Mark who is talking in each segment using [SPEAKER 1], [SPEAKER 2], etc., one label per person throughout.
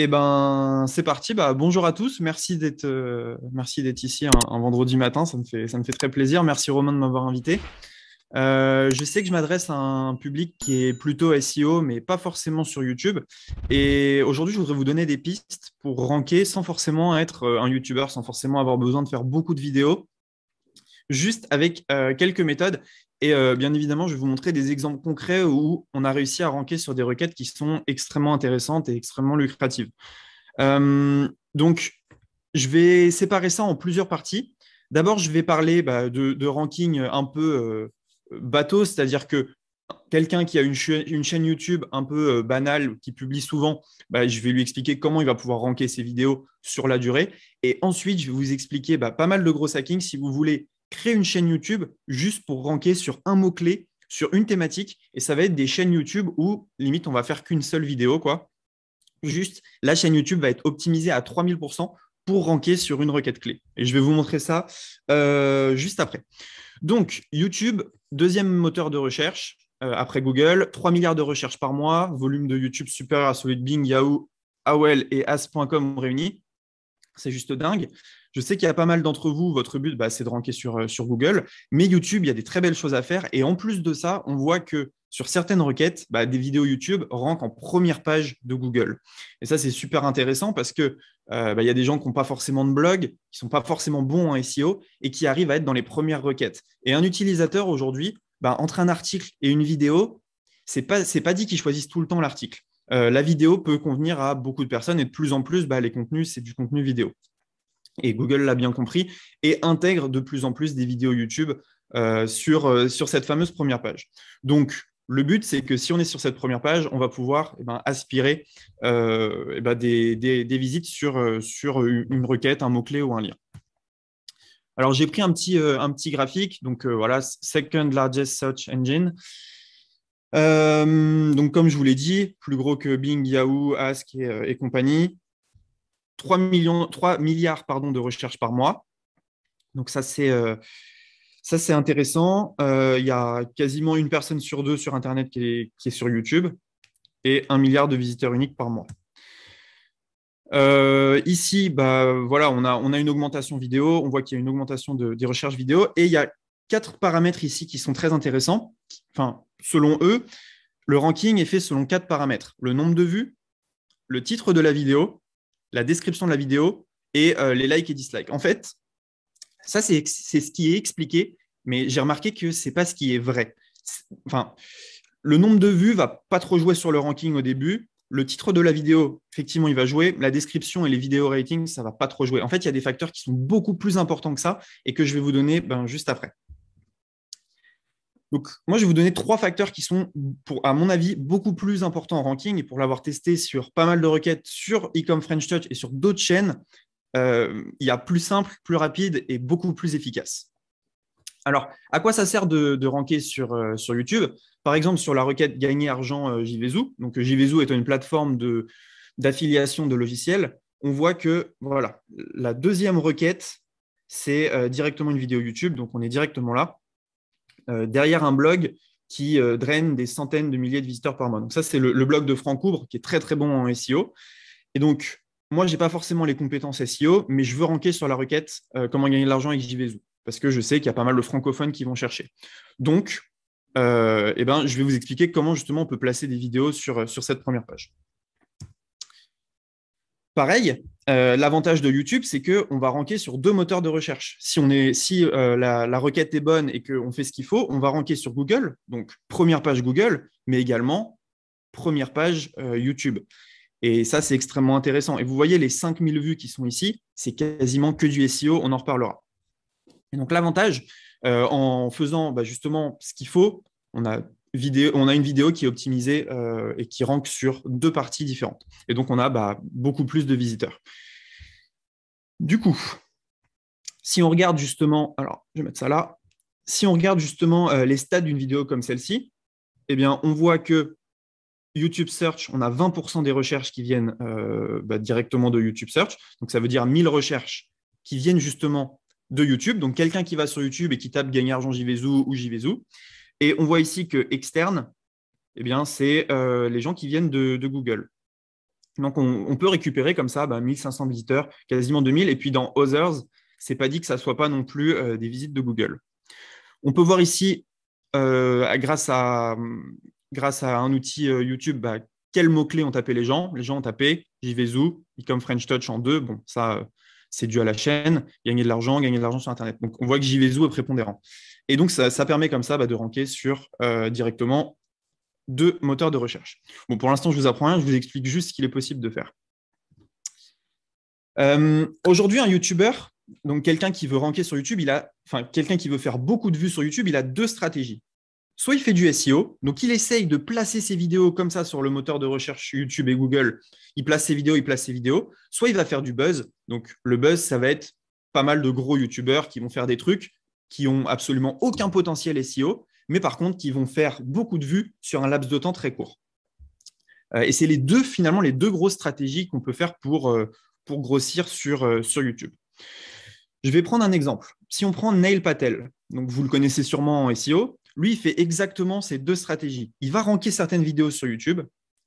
[SPEAKER 1] Eh ben, c'est parti. Bah, bonjour à tous. Merci d'être, euh, merci d'être ici un, vendredi matin. Ça me fait, ça me fait très plaisir. Merci Romain de m'avoir invité. Euh, je sais que je m'adresse à un public qui est plutôt SEO, mais pas forcément sur YouTube. Et aujourd'hui, je voudrais vous donner des pistes pour ranker sans forcément être euh, un YouTuber, sans forcément avoir besoin de faire beaucoup de vidéos, juste avec quelques méthodes et euh, bien évidemment, je vais vous montrer des exemples concrets où on a réussi à ranker sur des requêtes qui sont extrêmement intéressantes et extrêmement lucratives. Euh, donc, je vais séparer ça en plusieurs parties. D'abord, je vais parler bah, de, ranking un peu euh, bateau, c'est-à-dire que quelqu'un qui a une, une, chaîne YouTube un peu banale, qui publie souvent, bah, je vais lui expliquer comment il va pouvoir ranker ses vidéos sur la durée. Et ensuite, je vais vous expliquer bah, pas mal de gros hacking si vous voulez créer une chaîne YouTube juste pour ranker sur un mot-clé, sur une thématique. Et ça va être des chaînes YouTube où, limite, on va faire qu'une seule vidéo, quoi. Juste, la chaîne YouTube va être optimisée à 3000% pour ranker sur une requête clé. Et je vais vous montrer ça euh, juste après. Donc, YouTube, deuxième moteur de recherche euh, après Google, 3 milliards de recherches par mois, volume de YouTube supérieur à celui de Bing, Yahoo, AOL et As.com réunis. C'est juste dingue. Je sais qu'il y a pas mal d'entre vous, votre but, bah, c'est de ranker euh, sur, Google. Mais YouTube, il y a des très belles choses à faire. Et en plus de ça, on voit que sur certaines requêtes, bah, des vidéos YouTube rankent en première page de Google. Et ça, c'est super intéressant parce qu'il euh, bah, y a des gens qui n'ont pas forcément de blog, qui ne sont pas forcément bons en SEO et qui arrivent à être dans les premières requêtes. Et un utilisateur aujourd'hui, entre un article et une vidéo, ce n'est pas, pas dit qu'il choisisse tout le temps l'article. Euh, la vidéo peut convenir à beaucoup de personnes et de plus en plus, bah, les contenus, c'est du contenu vidéo. Et Google l'a bien compris et intègre de plus en plus des vidéos YouTube euh, euh, sur, cette fameuse première page. Donc, le but, c'est que si on est sur cette première page, on va pouvoir eh ben, aspirer eh ben, des, visites sur, une requête, un mot-clé ou un lien. Alors, j'ai pris un petit, un petit graphique, donc voilà, Second Largest Search Engine. Euh, donc, comme je vous l'ai dit, plus gros que Bing, Yahoo, Ask et, euh, compagnie. 3, millions, 3 milliards pardon, de recherches par mois. Donc, ça, c'est. Euh, ça, c'est intéressant. Il y a quasiment une personne sur deux sur Internet qui est, sur YouTube et un milliard de visiteurs uniques par mois. ici, bah, voilà, on, a, on a une augmentation vidéo. On voit qu'il y a une augmentation des recherches vidéo. Et il y a quatre paramètres ici qui sont très intéressants. Enfin, selon eux, le ranking est fait selon quatre paramètres. Le nombre de vues, le titre de la vidéo, la description de la vidéo et euh, les likes et dislikes. En fait, ça, c'est ce qui est expliqué, mais j'ai remarqué que ce n'est pas ce qui est vrai. enfin, le nombre de vues va pas trop jouer sur le ranking au début. Le titre de la vidéo, effectivement, il va jouer. La description et les vidéos ratings, ça va pas trop jouer. En fait, il y a des facteurs qui sont beaucoup plus importants que ça et que je vais vous donner ben, juste après. Donc, moi, je vais vous donner trois facteurs qui sont, à mon avis, beaucoup plus importants en ranking. Et pour l'avoir testé sur pas mal de requêtes sur Ecom French Touch et sur d'autres chaînes, euh, il y a plus simple, plus rapide et beaucoup plus efficace. Alors, à quoi ça sert de, ranker sur, euh, sur YouTube Par exemple, sur la requête gagner argent euh, JVZoo. Donc, euh, JVZoo est une plateforme d'affiliation de logiciels, on voit que voilà, la deuxième requête, c'est directement une vidéo YouTube. Donc, on est directement là. Euh, derrière un blog qui euh, draine des centaines de milliers de visiteurs par mois. Donc ça, c'est le, blog de Francouvre qui est très très bon en SEO. Et donc, moi, je n'ai pas forcément les compétences SEO, mais je veux ranker sur la requête euh, comment gagner de l'argent avec JVZoo, parce que je sais qu'il y a pas mal de francophones qui vont chercher. Donc, eh ben, je vais vous expliquer comment justement on peut placer des vidéos sur cette première page. Pareil, euh, l'avantage de YouTube, c'est qu'on va ranker sur deux moteurs de recherche. Si, on est, si euh, la, requête est bonne et qu'on fait ce qu'il faut, on va ranker sur Google, donc première page Google, mais également première page euh, YouTube. Et ça, c'est extrêmement intéressant. Et vous voyez les 5000 vues qui sont ici, c'est quasiment que du SEO, on en reparlera. Et donc l'avantage, en faisant bah, justement ce qu'il faut, on a on a une vidéo qui est optimisée euh, et qui rank sur deux parties différentes. Et donc, on a bah, beaucoup plus de visiteurs. Du coup, si on regarde justement, alors je vais ça là, si on regarde justement euh, les stats d'une vidéo comme celle-ci, eh bien, on voit que YouTube Search, on a 20% des recherches qui viennent euh, bah, directement de YouTube Search. Donc, ça veut dire 1000 recherches qui viennent justement de YouTube. Donc, quelqu'un qui va sur YouTube et qui tape Gagner argent JVZoo ou JVZoo, et on voit ici que externe, eh bien, c'est euh, les gens qui viennent de, Google. Donc, on, peut récupérer comme ça 1500 bah, visiteurs, quasiment 2000. Et puis, dans Others, c'est pas dit que ça ne soit pas non plus euh, des visites de Google. On peut voir ici, euh, grâce, à, un outil YouTube, bah, quels mots-clés ont tapé les gens. Les gens ont tapé JVZoo, comme French Touch en deux. Bon, ça, c'est dû à la chaîne. Gagner de l'argent, gagner de l'argent sur Internet. Donc, on voit que JVZoo est prépondérant. Et donc, ça, permet comme ça bah, de ranker sur euh, directement deux moteurs de recherche. Bon, pour l'instant, je vous apprends rien, je vous explique juste ce qu'il est possible de faire. Euh, aujourd'hui, un YouTuber, donc quelqu'un qui veut ranker sur YouTube, il a, enfin, quelqu'un qui veut faire beaucoup de vues sur YouTube, il a deux stratégies. Soit il fait du SEO, donc il essaye de placer ses vidéos comme ça sur le moteur de recherche YouTube et Google. Il place ses vidéos, il place ses vidéos. Soit il va faire du buzz. Donc le buzz, ça va être pas mal de gros YouTubeurs qui vont faire des trucs qui ont absolument aucun potentiel SEO, mais par contre qui vont faire beaucoup de vues sur un laps de temps très court. Euh, et c'est les deux, finalement, les deux grosses stratégies qu'on peut faire pour, euh, pour grossir sur, euh, sur YouTube. Je vais prendre un exemple. Si on prend Neil Patel, donc vous le connaissez sûrement en SEO, lui, il fait exactement ces deux stratégies. Il va ranker certaines vidéos sur YouTube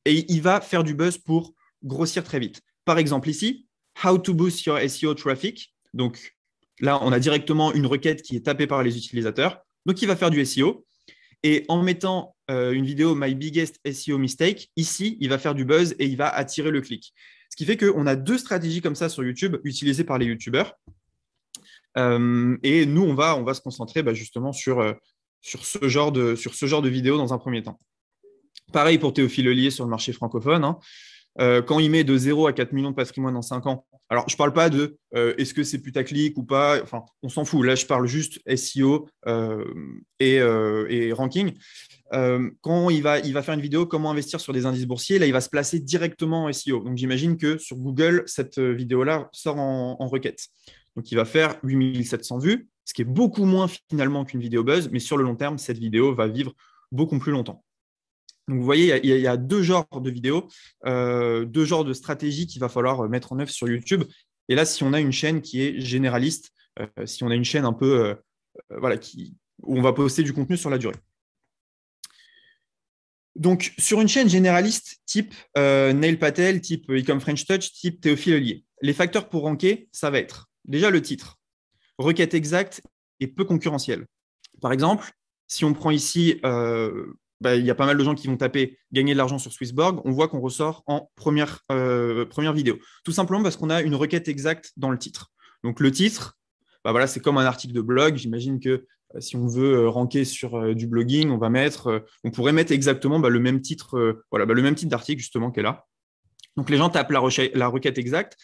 [SPEAKER 1] et il va faire du buzz pour grossir très vite. Par exemple, ici, How to Boost Your SEO Traffic. Donc, Là, on a directement une requête qui est tapée par les utilisateurs. Donc, il va faire du SEO. Et en mettant euh, une vidéo My Biggest SEO Mistake, ici, il va faire du buzz et il va attirer le clic. Ce qui fait qu'on a deux stratégies comme ça sur YouTube utilisées par les YouTubeurs. Euh, et nous, on va, on va se concentrer bah, justement euh, sur, ce genre de, sur vidéo dans un premier temps. Pareil pour Théophile Lelier sur le marché francophone. Hein. quand il met de 0 à 4 millions de patrimoine en 5 ans, alors, je ne parle pas de euh, est-ce que c'est putaclic ou pas, enfin, on s'en fout. Là, je parle juste SEO euh, euh, et, ranking. quand il va, il va faire une vidéo comment investir sur des indices boursiers, là, il va se placer directement en SEO. Donc, j'imagine que sur Google, cette vidéo-là sort en, en, requête. Donc, il va faire 8700 vues, ce qui est beaucoup moins finalement qu'une vidéo buzz, mais sur le long terme, cette vidéo va vivre beaucoup plus longtemps. Donc vous voyez, il y, a deux genres de vidéos, euh, deux genres de stratégies qu'il va falloir euh, mettre en œuvre sur YouTube. Et là, si on a une chaîne qui est généraliste, euh, si on a une chaîne un peu, voilà, où on va poster du contenu sur la durée. Donc, sur une chaîne généraliste type Neil Patel, type Ecom French Touch, type Théophile Ollier, les facteurs pour ranker, ça va être déjà le titre, requête exacte et peu concurrentielle. Par exemple, si on prend ici bah, il y a pas mal de gens qui vont taper gagner de l'argent sur Swissborg, on voit qu'on ressort en euh, première, vidéo. Tout simplement parce qu'on a une requête exacte dans le titre. Donc le titre, bah, voilà, c'est comme un article de blog. J'imagine que euh, si on veut euh, ranker sur du blogging, on va mettre, on pourrait mettre exactement bah, le même titre, le même titre d'article justement qu'elle a. Donc les gens tapent la, requête exacte.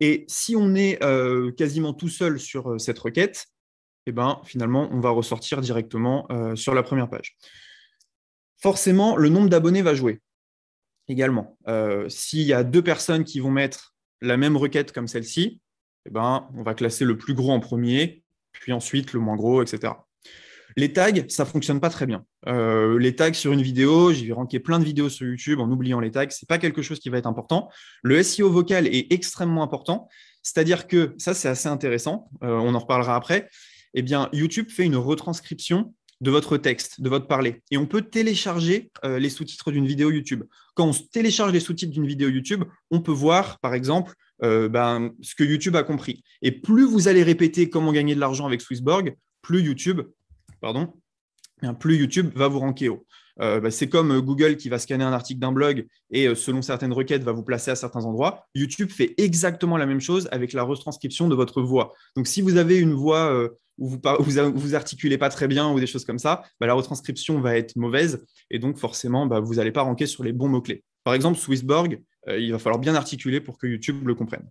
[SPEAKER 1] Et si on est quasiment tout seul sur cette requête, eh ben, finalement, on va ressortir directement sur la première page forcément, le nombre d'abonnés va jouer également. Euh, s'il y a deux personnes qui vont mettre la même requête comme celle-ci, eh ben, on va classer le plus gros en premier, puis ensuite le moins gros, etc. Les tags, ça ne fonctionne pas très bien. Euh, les tags sur une vidéo, j'ai ranker plein de vidéos sur YouTube en oubliant les tags, ce n'est pas quelque chose qui va être important. Le SEO vocal est extrêmement important, c'est-à-dire que ça, c'est assez intéressant, euh, on en reparlera après. Eh bien, YouTube fait une retranscription de votre texte, de votre parler. Et on peut télécharger euh, les sous-titres d'une vidéo YouTube. Quand on télécharge les sous-titres d'une vidéo YouTube, on peut voir, par exemple, euh, ben, ce que YouTube a compris. Et plus vous allez répéter comment gagner de l'argent avec Swissborg, plus YouTube, pardon, hein, plus YouTube va vous ranker haut. Euh, ben, c'est comme Google qui va scanner un article d'un blog et selon certaines requêtes va vous placer à certains endroits. YouTube fait exactement la même chose avec la retranscription de votre voix. Donc si vous avez une voix ou vous, vous, articulez pas très bien ou des choses comme ça, bah, la retranscription va être mauvaise et donc forcément, bah, vous n'allez pas ranker sur les bons mots-clés. Par exemple, Swissborg, euh, il va falloir bien articuler pour que YouTube le comprenne.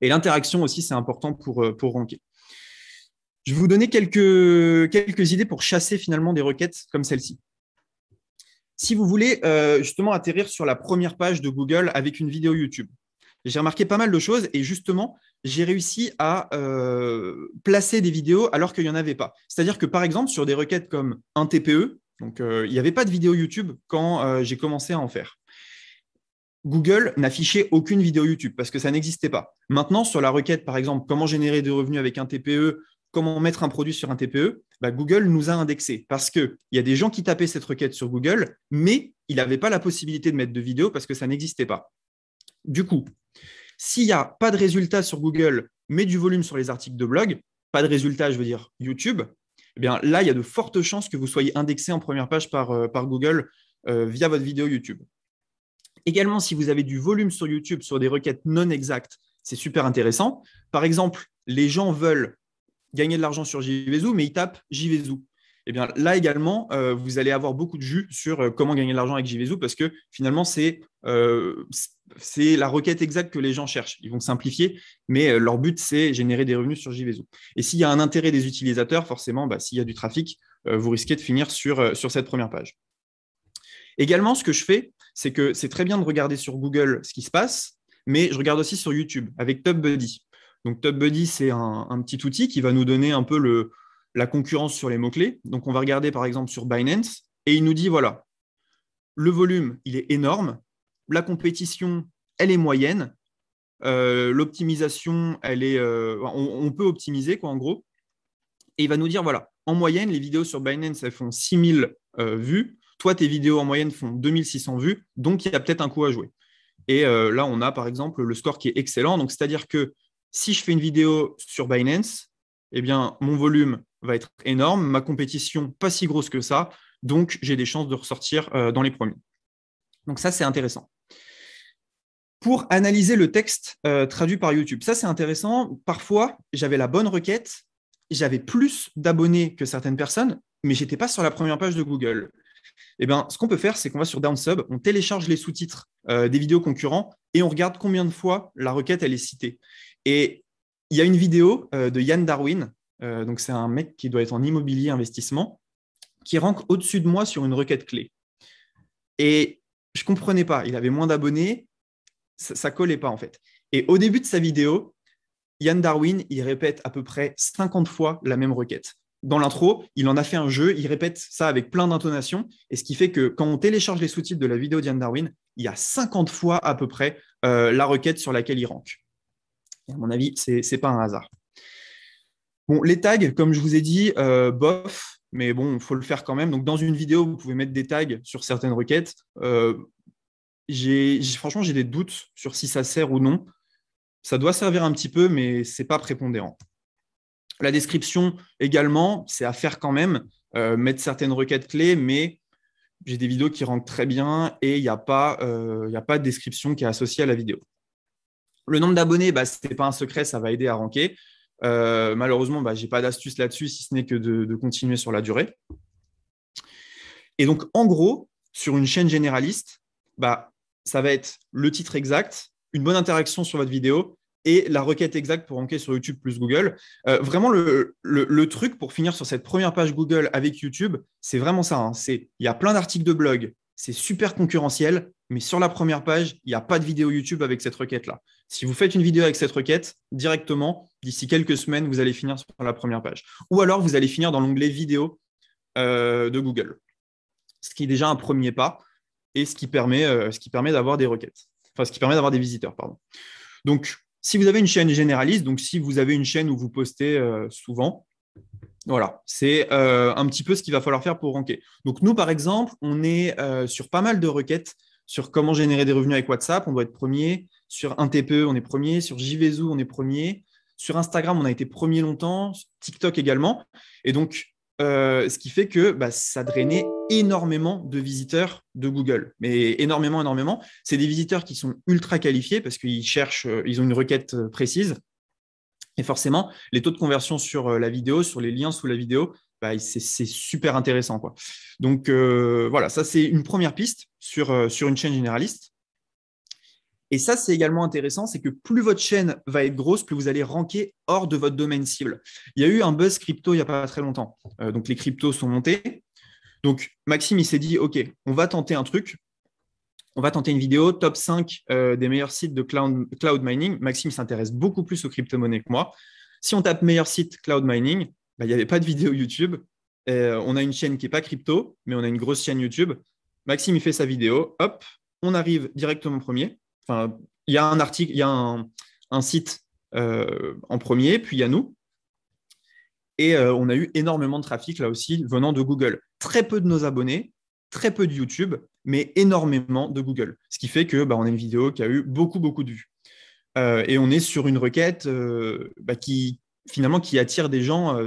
[SPEAKER 1] Et l'interaction aussi, c'est important pour, euh, ranker. Je vais vous donner quelques, idées pour chasser finalement des requêtes comme celle-ci. Si vous voulez euh, justement atterrir sur la première page de Google avec une vidéo YouTube, j'ai remarqué pas mal de choses et justement, j'ai réussi à euh, placer des vidéos alors qu'il n'y en avait pas. C'est-à-dire que par exemple, sur des requêtes comme un TPE, donc euh, il n'y avait pas de vidéo YouTube quand euh, j'ai commencé à en faire. Google n'affichait aucune vidéo YouTube parce que ça n'existait pas. Maintenant, sur la requête, par exemple, comment générer des revenus avec un TPE, comment mettre un produit sur un TPE, bah, Google nous a indexés parce qu'il y a des gens qui tapaient cette requête sur Google, mais il n'avait pas la possibilité de mettre de vidéo parce que ça n'existait pas. Du coup, s'il n'y a pas de résultat sur Google, mais du volume sur les articles de blog, pas de résultat, je veux dire YouTube, eh bien là, il y a de fortes chances que vous soyez indexé en première page par, euh, Google euh, via votre vidéo YouTube. Également, si vous avez du volume sur YouTube sur des requêtes non exactes, c'est super intéressant. Par exemple, les gens veulent gagner de l'argent sur JVZoo, mais ils tapent JVZoo. Eh bien là également, euh, vous allez avoir beaucoup de jus sur euh, comment gagner de l'argent avec JVZoo parce que finalement, euh, c'est la requête exacte que les gens cherchent. Ils vont simplifier, mais leur but, c'est générer des revenus sur JVZoo. Et s'il y a un intérêt des utilisateurs, forcément, bah, s'il y a du trafic, vous risquez de finir sur, sur cette première page. Également, ce que je fais, c'est que c'est très bien de regarder sur Google ce qui se passe, mais je regarde aussi sur YouTube avec TopBuddy. Donc TopBuddy, c'est un, petit outil qui va nous donner un peu le, la concurrence sur les mots-clés. Donc, on va regarder par exemple sur Binance et il nous dit voilà, le volume, il est énorme, la compétition, elle est moyenne, euh, l'optimisation, elle est, euh, on, peut optimiser quoi en gros. Et il va nous dire voilà, en moyenne, les vidéos sur Binance, elles font 6000 euh, vues. Toi, tes vidéos en moyenne font 2600 vues, donc il y a peut-être un coup à jouer. Et là, on a par exemple le score qui est excellent. Donc, c'est-à-dire que si je fais une vidéo sur Binance, eh bien, mon volume va être énorme, ma compétition pas si grosse que ça, donc j'ai des chances de ressortir euh, dans les premiers. Donc ça, c'est intéressant. Pour analyser le texte euh, traduit par YouTube, ça c'est intéressant. Parfois, j'avais la bonne requête, j'avais plus d'abonnés que certaines personnes, mais j'étais pas sur la première page de Google. Eh bien, ce qu'on peut faire, c'est qu'on va sur Downsub, on télécharge les sous-titres euh, des vidéos concurrents et on regarde combien de fois la requête elle est citée. Et il y a une vidéo euh, de Yann Darwin, euh, donc c'est un mec qui doit être en immobilier investissement, qui rank au-dessus de moi sur une requête clé. Et je comprenais pas, il avait moins d'abonnés, ça, ne collait pas en fait. Et au début de sa vidéo, Yann Darwin, il répète à peu près 50 fois la même requête. Dans l'intro, il en a fait un jeu, il répète ça avec plein d'intonations, et ce qui fait que quand on télécharge les sous-titres de la vidéo Yann Darwin, il y a 50 fois à peu près euh, la requête sur laquelle il rank à mon avis, c'est n'est pas un hasard. Bon, les tags, comme je vous ai dit, euh, bof, mais bon, il faut le faire quand même. Donc, dans une vidéo, vous pouvez mettre des tags sur certaines requêtes. Euh, j'ai, franchement, j'ai des doutes sur si ça sert ou non. Ça doit servir un petit peu, mais ce n'est pas prépondérant. La description également, c'est à faire quand même. Euh, mettre certaines requêtes clés, mais j'ai des vidéos qui rentrent très bien et il n'y a, a pas de description qui est associée à la vidéo. Le nombre d'abonnés, bah, ce n'est pas un secret, ça va aider à ranker. Euh, malheureusement, bah, je n'ai pas d'astuce là-dessus, si ce n'est que de, continuer sur la durée. Et donc, en gros, sur une chaîne généraliste, bah, ça va être le titre exact, une bonne interaction sur votre vidéo et la requête exacte pour ranker sur YouTube plus Google. Euh, vraiment, le, truc pour finir sur cette première page Google avec YouTube, c'est vraiment ça. Hein. Il y a plein d'articles de blog, c'est super concurrentiel, mais sur la première page, il n'y a pas de vidéo YouTube avec cette requête-là. Si vous faites une vidéo avec cette requête, directement, d'ici quelques semaines, vous allez finir sur la première page. Ou alors, vous allez finir dans l'onglet vidéo euh, de Google, ce qui est déjà un premier pas et ce qui permet, euh, permet d'avoir des requêtes, enfin, ce qui permet d'avoir des visiteurs, pardon. Donc, si vous avez une chaîne généraliste, donc si vous avez une chaîne où vous postez euh, souvent, voilà, c'est un petit peu ce qu'il va falloir faire pour ranker. Donc nous, par exemple, on est sur pas mal de requêtes sur comment générer des revenus avec WhatsApp. On doit être premier. Sur TPE, on est premier. Sur JVZoo, on est premier. Sur Instagram, on a été premier longtemps. TikTok également. Et donc, euh, ce qui fait que bah, ça drainait énormément de visiteurs de Google, mais énormément, énormément. C'est des visiteurs qui sont ultra qualifiés parce qu'ils cherchent, euh, ils ont une requête euh, précise. Et forcément, les taux de conversion sur la vidéo, sur les liens sous la vidéo, bah, c'est super intéressant. Quoi. Donc voilà, ça c'est une première piste sur, sur une chaîne généraliste. Et ça, c'est également intéressant, c'est que plus votre chaîne va être grosse, plus vous allez ranker hors de votre domaine cible. Il y a eu un buzz crypto il n'y a pas très longtemps. Euh, donc les cryptos sont montés. Donc Maxime, il s'est dit, OK, on va tenter un truc. On va tenter une vidéo top 5 euh, des meilleurs sites de cloud, mining. Maxime s'intéresse beaucoup plus aux crypto-monnaies que moi. Si on tape meilleur site cloud mining, bah, il n'y avait pas de vidéo YouTube. Euh, on a une chaîne qui n'est pas crypto, mais on a une grosse chaîne YouTube. Maxime, il fait sa vidéo. Hop, on arrive directement premier il y a un article, il y a un, site euh, en premier, puis il y a nous. Et euh, on a eu énormément de trafic là aussi venant de Google. Très peu de nos abonnés, très peu de YouTube, mais énormément de Google. Ce qui fait que bah, on a une vidéo qui a eu beaucoup, beaucoup de vues. Euh, et on est sur une requête bah, qui finalement qui attire des gens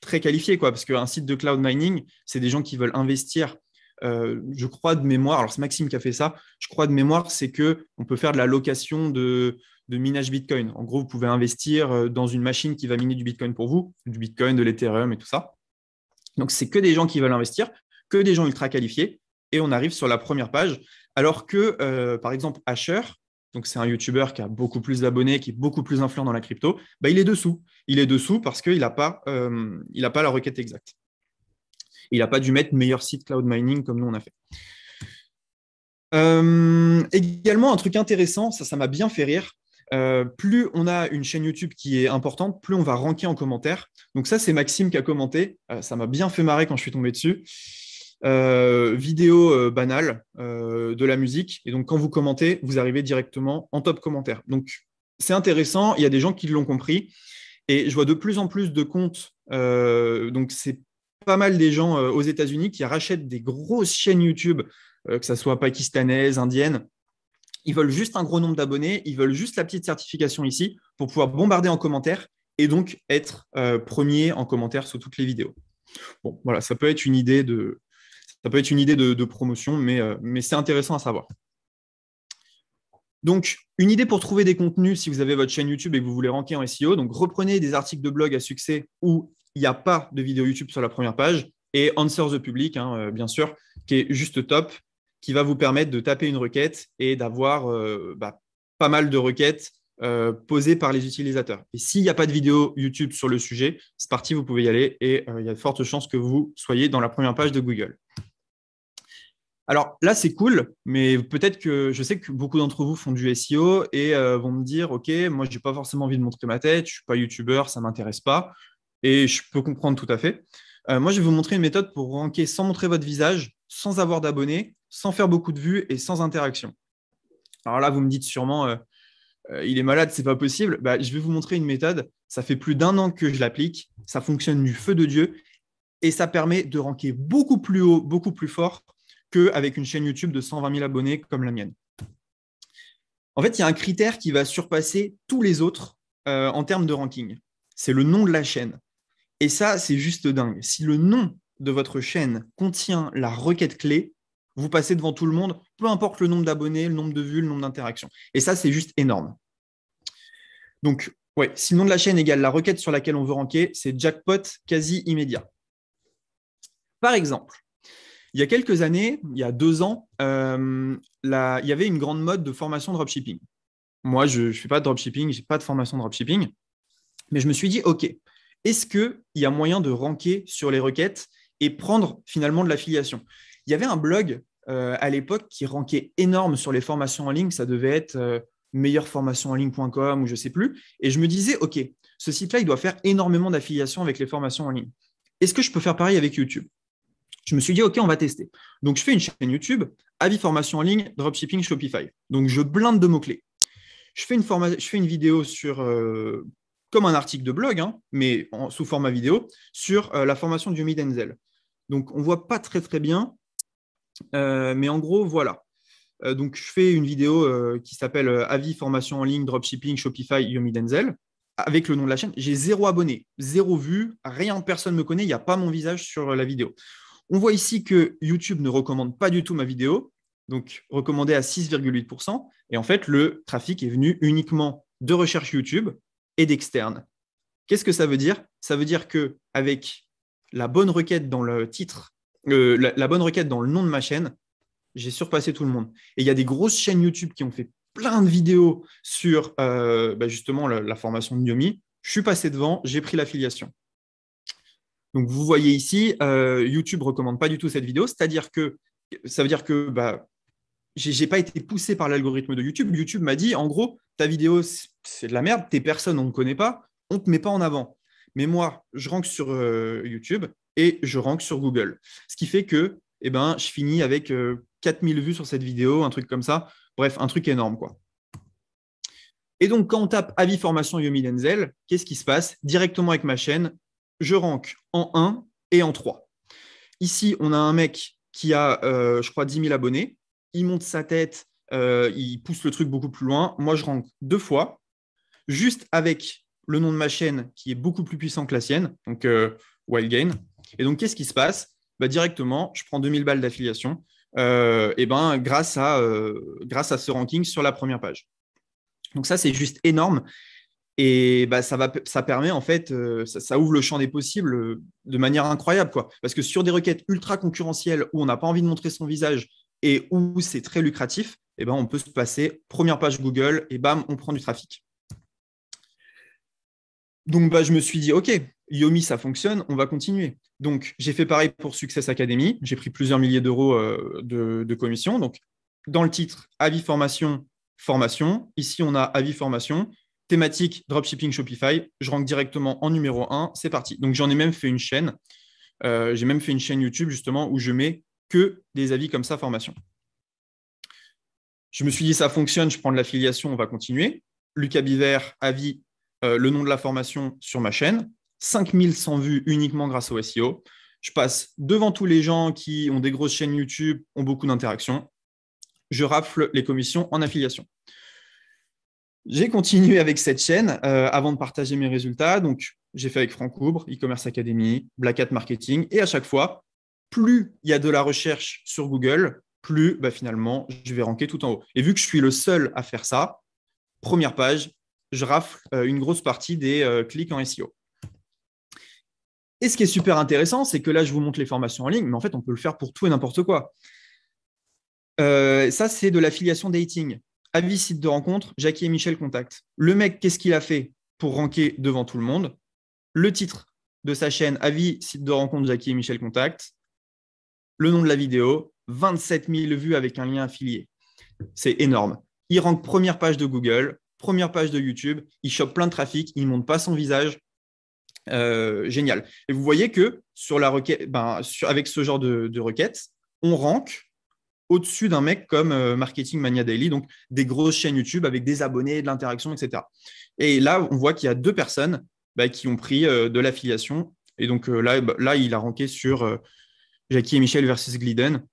[SPEAKER 1] très qualifiés, quoi, parce qu'un site de cloud mining, c'est des gens qui veulent investir euh, je crois de mémoire, alors c'est Maxime qui a fait ça, je crois de mémoire, c'est que on peut faire de la location de, minage Bitcoin. En gros, vous pouvez investir euh, dans une machine qui va miner du Bitcoin pour vous, du Bitcoin, de l'Ethereum et tout ça. Donc, c'est que des gens qui veulent investir, que des gens ultra qualifiés, et on arrive sur la première page. Alors que, euh, par exemple, Asher, donc c'est un YouTuber qui a beaucoup plus d'abonnés, qui est beaucoup plus influent dans la crypto, bah, il est dessous. Il est dessous parce qu'il n'a pas, pas la requête exacte il n'a pas dû mettre meilleur site cloud mining comme nous on a fait. Euh, également, un truc intéressant, ça, ça m'a bien fait rire. Euh, plus on a une chaîne YouTube qui est importante, plus on va ranker en commentaire. Donc ça, c'est Maxime qui a commenté. Euh, ça m'a bien fait marrer quand je suis tombé dessus. vidéo banale de la musique. Et donc, quand vous commentez, vous arrivez directement en top commentaire. Donc, c'est intéressant. Il y a des gens qui l'ont compris. Et je vois de plus en plus de comptes. donc, c'est pas mal des gens euh, aux États-Unis qui rachètent des grosses chaînes YouTube, euh, que ce soit pakistanaise, indienne. Ils veulent juste un gros nombre d'abonnés, ils veulent juste la petite certification ici pour pouvoir bombarder en commentaire et donc être euh, premier en commentaire sur toutes les vidéos. Bon, voilà, ça peut être une idée de, ça peut être une idée de, promotion, mais, mais c'est intéressant à savoir. Donc, une idée pour trouver des contenus si vous avez votre chaîne YouTube et que vous voulez ranker en SEO. Donc, reprenez des articles de blog à succès ou il n'y a pas de vidéo YouTube sur la première page. Et Answer the Public, hein, euh, bien sûr, qui est juste top, qui va vous permettre de taper une requête et d'avoir euh, bah, pas mal de requêtes euh, posées par les utilisateurs. Et s'il n'y a pas de vidéo YouTube sur le sujet, c'est parti, vous pouvez y aller et il y a de fortes chances que vous soyez dans la première page de Google. Alors là, c'est cool, mais peut-être que je sais que beaucoup d'entre vous font du SEO et vont me dire, OK, moi, je n'ai pas forcément envie de montrer ma tête, je ne suis pas YouTuber, ça ne m'intéresse pas. Et je peux comprendre tout à fait. Euh, moi, je vais vous montrer une méthode pour ranker sans montrer votre visage, sans avoir d'abonnés, sans faire beaucoup de vues et sans interaction. Alors là, vous me dites sûrement, euh, euh, il est malade, c'est pas possible. Bah, je vais vous montrer une méthode. Ça fait plus d'un an que je l'applique. Ça fonctionne du feu de Dieu et ça permet de ranker beaucoup plus haut, beaucoup plus fort qu'avec une chaîne YouTube de 120 000 abonnés comme la mienne. En fait, il y a un critère qui va surpasser tous les autres en termes de ranking. C'est le nom de la chaîne. Et ça, c'est juste dingue. Si le nom de votre chaîne contient la requête clé, vous passez devant tout le monde, peu importe le nombre d'abonnés, le nombre de vues, le nombre d'interactions. Et ça, c'est juste énorme. Donc, ouais, si le nom de la chaîne égale la requête sur laquelle on veut ranker, c'est jackpot quasi immédiat. Par exemple, il y a quelques années, il y a deux ans, euh, il y avait une grande mode de formation dropshipping. Moi, je ne fais pas de dropshipping, je n'ai pas de formation dropshipping, mais je me suis dit, OK, est-ce qu'il y a moyen de ranker sur les requêtes et prendre finalement de l'affiliation Il y avait un blog euh, à l'époque qui rankait énorme sur les formations en ligne, ça devait être euh, en ligne.com ou je sais plus, et je me disais, OK, ce site-là, il doit faire énormément d'affiliation avec les formations en ligne. Est-ce que je peux faire pareil avec YouTube je me suis dit, OK, on va tester. Donc, je fais une chaîne YouTube, avis formation en ligne, dropshipping, Shopify. Donc, je blinde de mots-clés. Je fais une, vidéo sur euh, comme un article de blog, hein, mais en, sous format vidéo, sur euh, la formation du Mid Donc, on ne voit pas très très bien, euh, mais en gros, voilà. Euh, donc, je fais une vidéo qui s'appelle Avis formation en ligne, dropshipping, Shopify, Yomi Denzel, avec le nom de la chaîne. J'ai zéro abonné, zéro vue, rien, personne ne me connaît, il n'y a pas mon visage sur la vidéo. On voit ici que YouTube ne recommande pas du tout ma vidéo, donc recommandée à 6,8%. Et en fait, le trafic est venu uniquement de recherche YouTube, et d'externe. Qu'est-ce que ça veut dire Ça veut dire que avec la bonne requête dans le titre, euh, la, bonne requête dans le nom de ma chaîne, j'ai surpassé tout le monde. Et il y a des grosses chaînes YouTube qui ont fait plein de vidéos sur euh, bah, justement la, formation de Yomi. Je suis passé devant, j'ai pris l'affiliation. Donc vous voyez ici, euh, YouTube ne recommande pas du tout cette vidéo, c'est-à-dire que ça veut dire que bah, j'ai pas été poussé par l'algorithme de YouTube. YouTube m'a dit, en gros, ta vidéo, c'est de la merde, tes personnes, on ne connaît pas, on ne te met pas en avant. Mais moi, je rank sur euh, YouTube et je rank sur Google. Ce qui fait que eh ben, je finis avec 4000 euh, vues sur cette vidéo, un truc comme ça. Bref, un truc énorme. quoi. Et donc, quand on tape avis formation Yomi Denzel, qu'est-ce qui se passe Directement avec ma chaîne, je rank en 1 et en 3. Ici, on a un mec qui a, euh, je crois, 10 000 abonnés. Il monte sa tête, euh, il pousse le truc beaucoup plus loin. Moi, je rank deux fois, juste avec le nom de ma chaîne qui est beaucoup plus puissant que la sienne, donc euh, Wild Gain. Et donc, qu'est-ce qui se passe bah, Directement, je prends 2000 balles d'affiliation euh, et ben, grâce, à, euh, grâce à ce ranking sur la première page. Donc, ça, c'est juste énorme. Et bah, ça, va, permet, en fait, ça, ouvre le champ des possibles de manière incroyable. Quoi. Parce que sur des requêtes ultra concurrentielles où on n'a pas envie de montrer son visage, et où c'est très lucratif, eh ben, on peut se passer première page Google et bam, on prend du trafic. Donc, bah, je me suis dit, OK, Yomi, ça fonctionne, on va continuer. Donc, j'ai fait pareil pour Success Academy. J'ai pris plusieurs milliers d'euros euh, de, commission. Donc, dans le titre, avis formation, formation. Ici, on a avis formation, thématique dropshipping Shopify. Je rentre directement en numéro 1. C'est parti. Donc, j'en ai même fait une chaîne. Euh, j'ai même fait une chaîne YouTube justement où je mets que des avis comme ça formation. Je me suis dit, ça fonctionne, je prends de l'affiliation, on va continuer. Lucas Biver, avis, euh, le nom de la formation sur ma chaîne. 5100 vues uniquement grâce au SEO. Je passe devant tous les gens qui ont des grosses chaînes YouTube, ont beaucoup d'interactions. Je rafle les commissions en affiliation. J'ai continué avec cette chaîne euh, avant de partager mes résultats. Donc, j'ai fait avec Franck Coubre, e-commerce academy, Black Hat Marketing. Et à chaque fois, plus il y a de la recherche sur Google, plus bah, finalement je vais ranker tout en haut. Et vu que je suis le seul à faire ça, première page, je rafle euh, une grosse partie des euh, clics en SEO. Et ce qui est super intéressant, c'est que là, je vous montre les formations en ligne, mais en fait, on peut le faire pour tout et n'importe quoi. Euh, ça, c'est de l'affiliation dating. Avis site de rencontre, Jackie et Michel Contact. Le mec, qu'est-ce qu'il a fait pour ranker devant tout le monde Le titre de sa chaîne, avis site de rencontre, Jackie et Michel Contact le nom de la vidéo, 27 000 vues avec un lien affilié. C'est énorme. Il rank première page de Google, première page de YouTube, il chope plein de trafic, il ne monte pas son visage. Euh, génial. Et vous voyez que sur la requête, ben, avec ce genre de, requêtes, requête, on rank au-dessus d'un mec comme euh, Marketing Mania Daily, donc des grosses chaînes YouTube avec des abonnés, de l'interaction, etc. Et là, on voit qu'il y a deux personnes ben, qui ont pris euh, de l'affiliation. Et donc là, ben, là, il a ranké sur Jackie et Michel versus Glidden.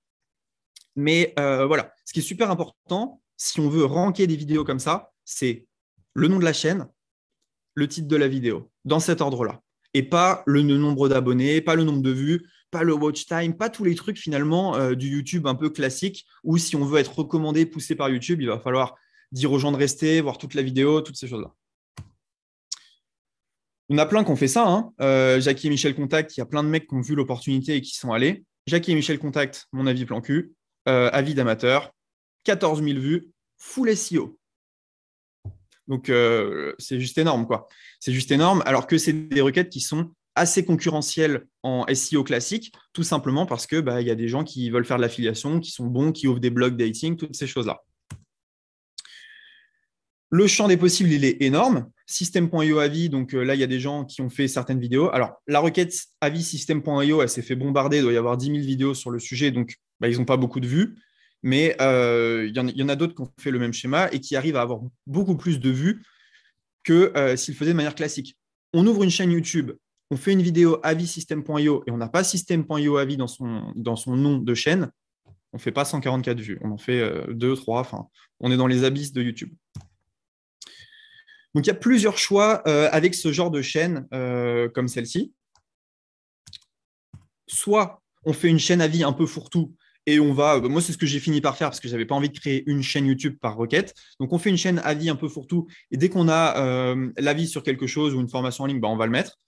[SPEAKER 1] Mais euh, voilà, ce qui est super important, si on veut ranker des vidéos comme ça, c'est le nom de la chaîne, le titre de la vidéo, dans cet ordre-là. Et pas le nombre d'abonnés, pas le nombre de vues, pas le watch time, pas tous les trucs finalement euh, du YouTube un peu classique, où si on veut être recommandé, poussé par YouTube, il va falloir dire aux gens de rester, voir toute la vidéo, toutes ces choses-là. On a plein qui ont fait ça. Hein. Euh, Jackie et Michel Contact, il y a plein de mecs qui ont vu l'opportunité et qui sont allés. Jackie et Michel Contact, mon avis plan cul, euh, avis d'amateur, 14 000 vues, full SEO. Donc, euh, c'est juste énorme, quoi. C'est juste énorme, alors que c'est des requêtes qui sont assez concurrentielles en SEO classique, tout simplement parce que bah, y a des gens qui veulent faire de l'affiliation, qui sont bons, qui ouvrent des blogs dating, toutes ces choses-là. Le champ des possibles, il est énorme. System.io Avis, donc euh, là, il y a des gens qui ont fait certaines vidéos. Alors, la requête Avis System.io, elle s'est fait bombarder. Il doit y avoir 10 000 vidéos sur le sujet, donc bah, ils n'ont pas beaucoup de vues. Mais euh, il y, en a, d'autres qui ont fait le même schéma et qui arrivent à avoir beaucoup plus de vues que euh, s'ils faisaient de manière classique. On ouvre une chaîne YouTube, on fait une vidéo avis et on n'a pas System.io avis dans son, dans son nom de chaîne, on ne fait pas 144 vues, on en fait 2, 3, enfin, on est dans les abysses de YouTube. Donc il y a plusieurs choix euh, avec ce genre de chaîne euh, comme celle-ci. Soit on fait une chaîne à vie un peu fourre-tout et on va, euh, moi c'est ce que j'ai fini par faire parce que je n'avais pas envie de créer une chaîne YouTube par requête. Donc on fait une chaîne à vie un peu fourre-tout et dès qu'on a l'avis sur quelque chose ou une formation en ligne, bah, on va le mettre.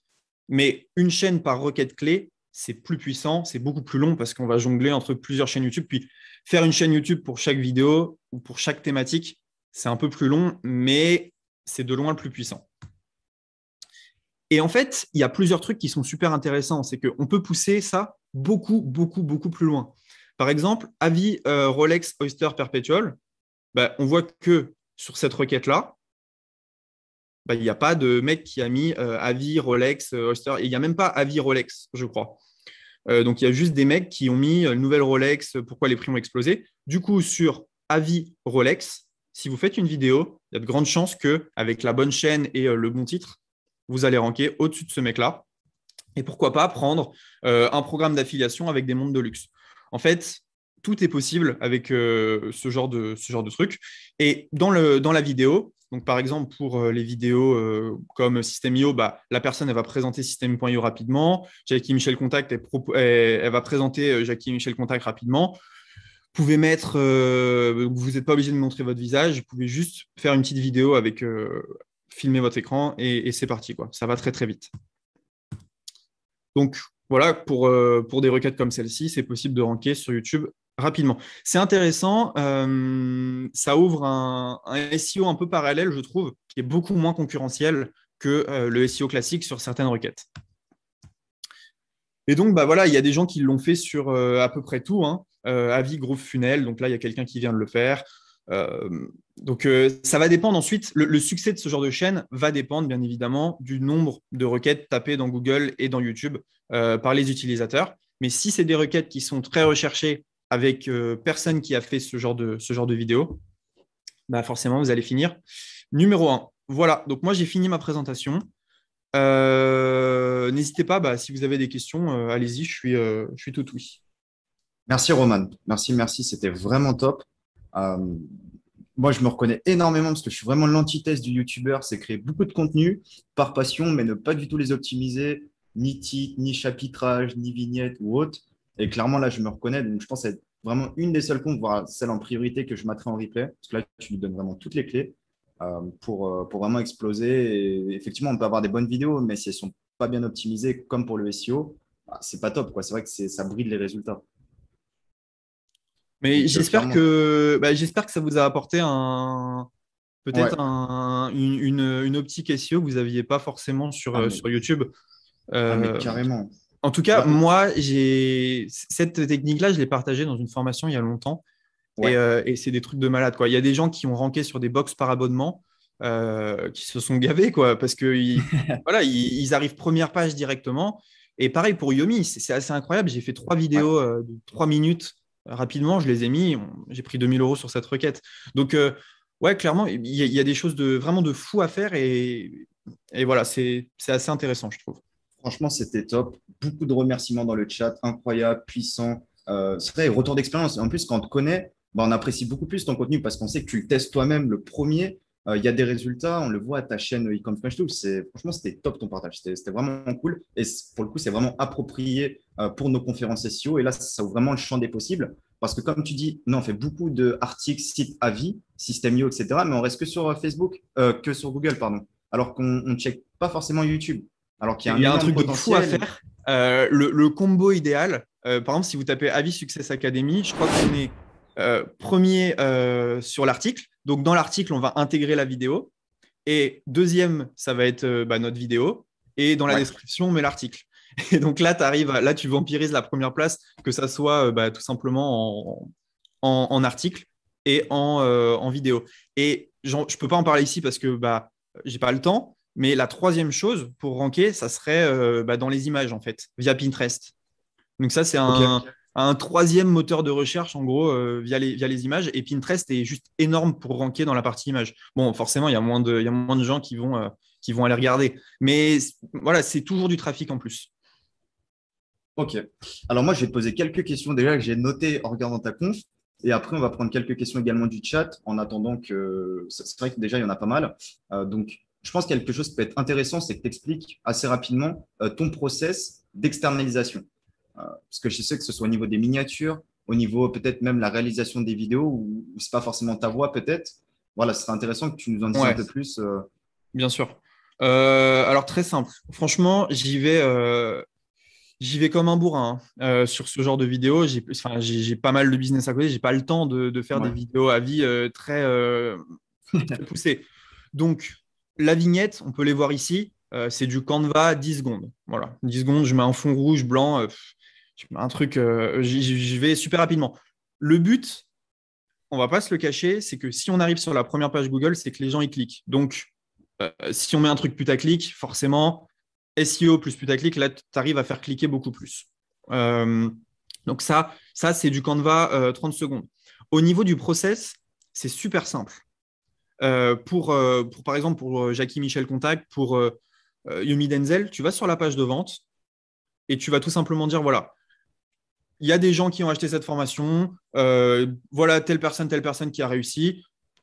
[SPEAKER 1] Mais une chaîne par requête clé, c'est plus puissant, c'est beaucoup plus long parce qu'on va jongler entre plusieurs chaînes YouTube. Puis faire une chaîne YouTube pour chaque vidéo ou pour chaque thématique, c'est un peu plus long, mais c'est de loin le plus puissant. Et en fait, il y a plusieurs trucs qui sont super intéressants. C'est qu'on peut pousser ça beaucoup, beaucoup, beaucoup plus loin. Par exemple, avis euh, Rolex Oyster Perpetual, bah, on voit que sur cette requête-là, bah, il n'y a pas de mec qui a mis euh, avis Rolex euh, Oyster. Il n'y a même pas avis Rolex, je crois. donc, il y a juste des mecs qui ont mis une nouvelle Rolex, pourquoi les prix ont explosé. Du coup, sur avis Rolex, si vous faites une vidéo, il y a de grandes chances que avec la bonne chaîne et euh, le bon titre, vous allez ranker au-dessus de ce mec-là. Et pourquoi pas prendre euh, un programme d'affiliation avec des mondes de luxe. En fait, tout est possible avec euh, ce, genre de, ce genre de truc. Et dans, le, dans la vidéo, donc par exemple pour les vidéos comme System.io, bah, la personne elle va présenter System.io rapidement. Jackie Michel Contact, elle, va présenter Jackie Michel Contact rapidement. Vous pouvez mettre, euh, vous n'êtes pas obligé de montrer votre visage, vous pouvez juste faire une petite vidéo avec, euh, filmer votre écran et, c'est parti, quoi. Ça va très très vite. Donc voilà, pour, euh, pour des requêtes comme celle-ci, c'est possible de ranker sur YouTube rapidement. C'est intéressant, ça ouvre un, SEO un peu parallèle, je trouve, qui est beaucoup moins concurrentiel que le SEO classique sur certaines requêtes. Et donc, bah voilà, il y a des gens qui l'ont fait sur à peu près tout. Hein. Euh, avis groove funnel, donc là, il y a quelqu'un qui vient de le faire. Euh, donc euh, ça va dépendre ensuite, le, succès de ce genre de chaîne va dépendre bien évidemment du nombre de requêtes tapées dans Google et dans YouTube par les utilisateurs. Mais si c'est des requêtes qui sont très recherchées avec personne qui a fait ce genre de, ce genre de vidéo, bah forcément vous allez finir numéro 1. Voilà, donc moi j'ai fini ma présentation. N'hésitez pas, bah, si vous avez des questions, allez-y, je suis, je suis tout oui.
[SPEAKER 2] Merci Roman. Merci, merci. C'était vraiment top. Euh, moi, je me reconnais énormément parce que je suis vraiment l'antithèse du YouTuber. C'est créer beaucoup de contenu par passion, mais ne pas du tout les optimiser, ni titre, ni chapitrage, ni vignette ou autre. Et clairement, là, je me reconnais. Donc, je pense être vraiment une des seules comptes, voire celle en priorité que je mettrai en replay. Parce que là, tu nous donnes vraiment toutes les clés euh, pour, euh, pour vraiment exploser. effectivement, on peut avoir des bonnes vidéos, mais si elles sont pas bien optimisées, comme pour le SEO, ce bah, c'est pas top. C'est vrai que ça bride les résultats.
[SPEAKER 1] Mais j'espère que, bah, que ça vous a apporté un, peut-être une, optique SEO que vous n'aviez pas forcément sur, ah, euh, sur YouTube. Euh, ah, carrément. En tout cas, moi, j'ai cette technique-là, je l'ai partagée dans une formation il y a longtemps. Euh, et, c'est des trucs de malade. Quoi. Il y a des gens qui ont ranké sur des box par abonnement, qui se sont gavés, quoi, parce que voilà, ils, arrivent première page directement. Et pareil pour Yomi, c'est assez incroyable. J'ai fait trois vidéos de trois minutes rapidement, je les ai mis, j'ai pris 2000 euros sur cette requête. Donc, euh, ouais, clairement, il y, a des choses de, vraiment de fou à faire et, voilà, c'est assez intéressant, je trouve. Franchement,
[SPEAKER 2] c'était top. Beaucoup de remerciements dans le chat, incroyable, puissant. Euh, c'est vrai, retour d'expérience. En plus, quand on te connaît, bah, on apprécie beaucoup plus ton contenu parce qu'on sait que tu le testes toi-même le premier euh, il y a des résultats, on le voit à ta chaîne Ecom French C'est Franchement, c'était top ton partage. C'était vraiment cool. Et pour le coup, c'est vraiment approprié euh, pour nos conférences SEO. Et là, ça ouvre vraiment le champ des possibles. Parce que comme tu dis, non, on fait beaucoup d'articles, sites avis, système IO, etc. Mais on reste que sur euh, Facebook,
[SPEAKER 1] que sur Google, pardon. Alors qu'on ne check pas forcément YouTube. Alors qu'il y a un, truc de fou à faire. le, combo idéal, par exemple, si vous tapez Avis Success Academy, je crois qu'on est premier sur l'article. Donc, dans l'article, on va intégrer la vidéo. Et deuxième, ça va être euh, bah, notre vidéo. Et dans la description, on met l'article. Et donc là, arrives, là, tu vampirises la première place, que ça soit euh, bah, tout simplement en, article et en, euh, vidéo. Et je ne peux pas en parler ici parce que bah, n'ai pas le temps. Mais la troisième chose pour ranker, ça serait bah, dans les images, en fait, via Pinterest. Donc ça, c'est un, un troisième moteur de recherche, en gros, euh, via, les, images. Et Pinterest est juste énorme pour ranker dans la partie images. Bon, forcément, il y a moins de, gens qui vont, euh, aller regarder. Mais voilà, c'est toujours du trafic en plus. Ok. Alors moi, je vais poser quelques questions déjà que j'ai notées en regardant
[SPEAKER 2] ta conf. Et après, on va prendre quelques questions également du chat en attendant que… C'est vrai que déjà, il y en a pas mal. Euh, donc, je pense quelque chose qui peut être intéressant, c'est que tu expliques assez rapidement ton process d'externalisation. Euh, parce que je sais que ce soit au niveau des miniatures, au niveau peut-être même la réalisation des vidéos, où, c'est pas forcément ta voix peut-être. Voilà, ce serait intéressant que tu nous en dises un peu plus. Euh.
[SPEAKER 1] Bien sûr. Euh, alors très simple. Franchement, j'y vais, j'y vais comme un bourrin hein. sur ce genre de vidéos J'ai, pas mal de business à côté. J'ai pas le temps de, faire des vidéos à vie très, poussées. Donc la vignette, on peut les voir ici. c'est du Canva 10 secondes. Voilà, 10 secondes. Je mets un fond rouge, blanc un truc, euh, j'y vais super rapidement. Le but, on va pas se le cacher, c'est que si on arrive sur la première page Google, c'est que les gens y cliquent. Donc, euh, si on met un truc putaclic, forcément, SEO plus putaclic, là, tu arrives à faire cliquer beaucoup plus. Euh, donc ça, ça c'est du Canva 30 secondes. Au niveau du process, c'est super simple. pour, par exemple, pour Jackie Michel Contact, pour Yumi Denzel, tu vas sur la page de vente et tu vas tout simplement dire, voilà, il y a des gens qui ont acheté cette formation, euh, voilà telle personne, telle personne qui a réussi.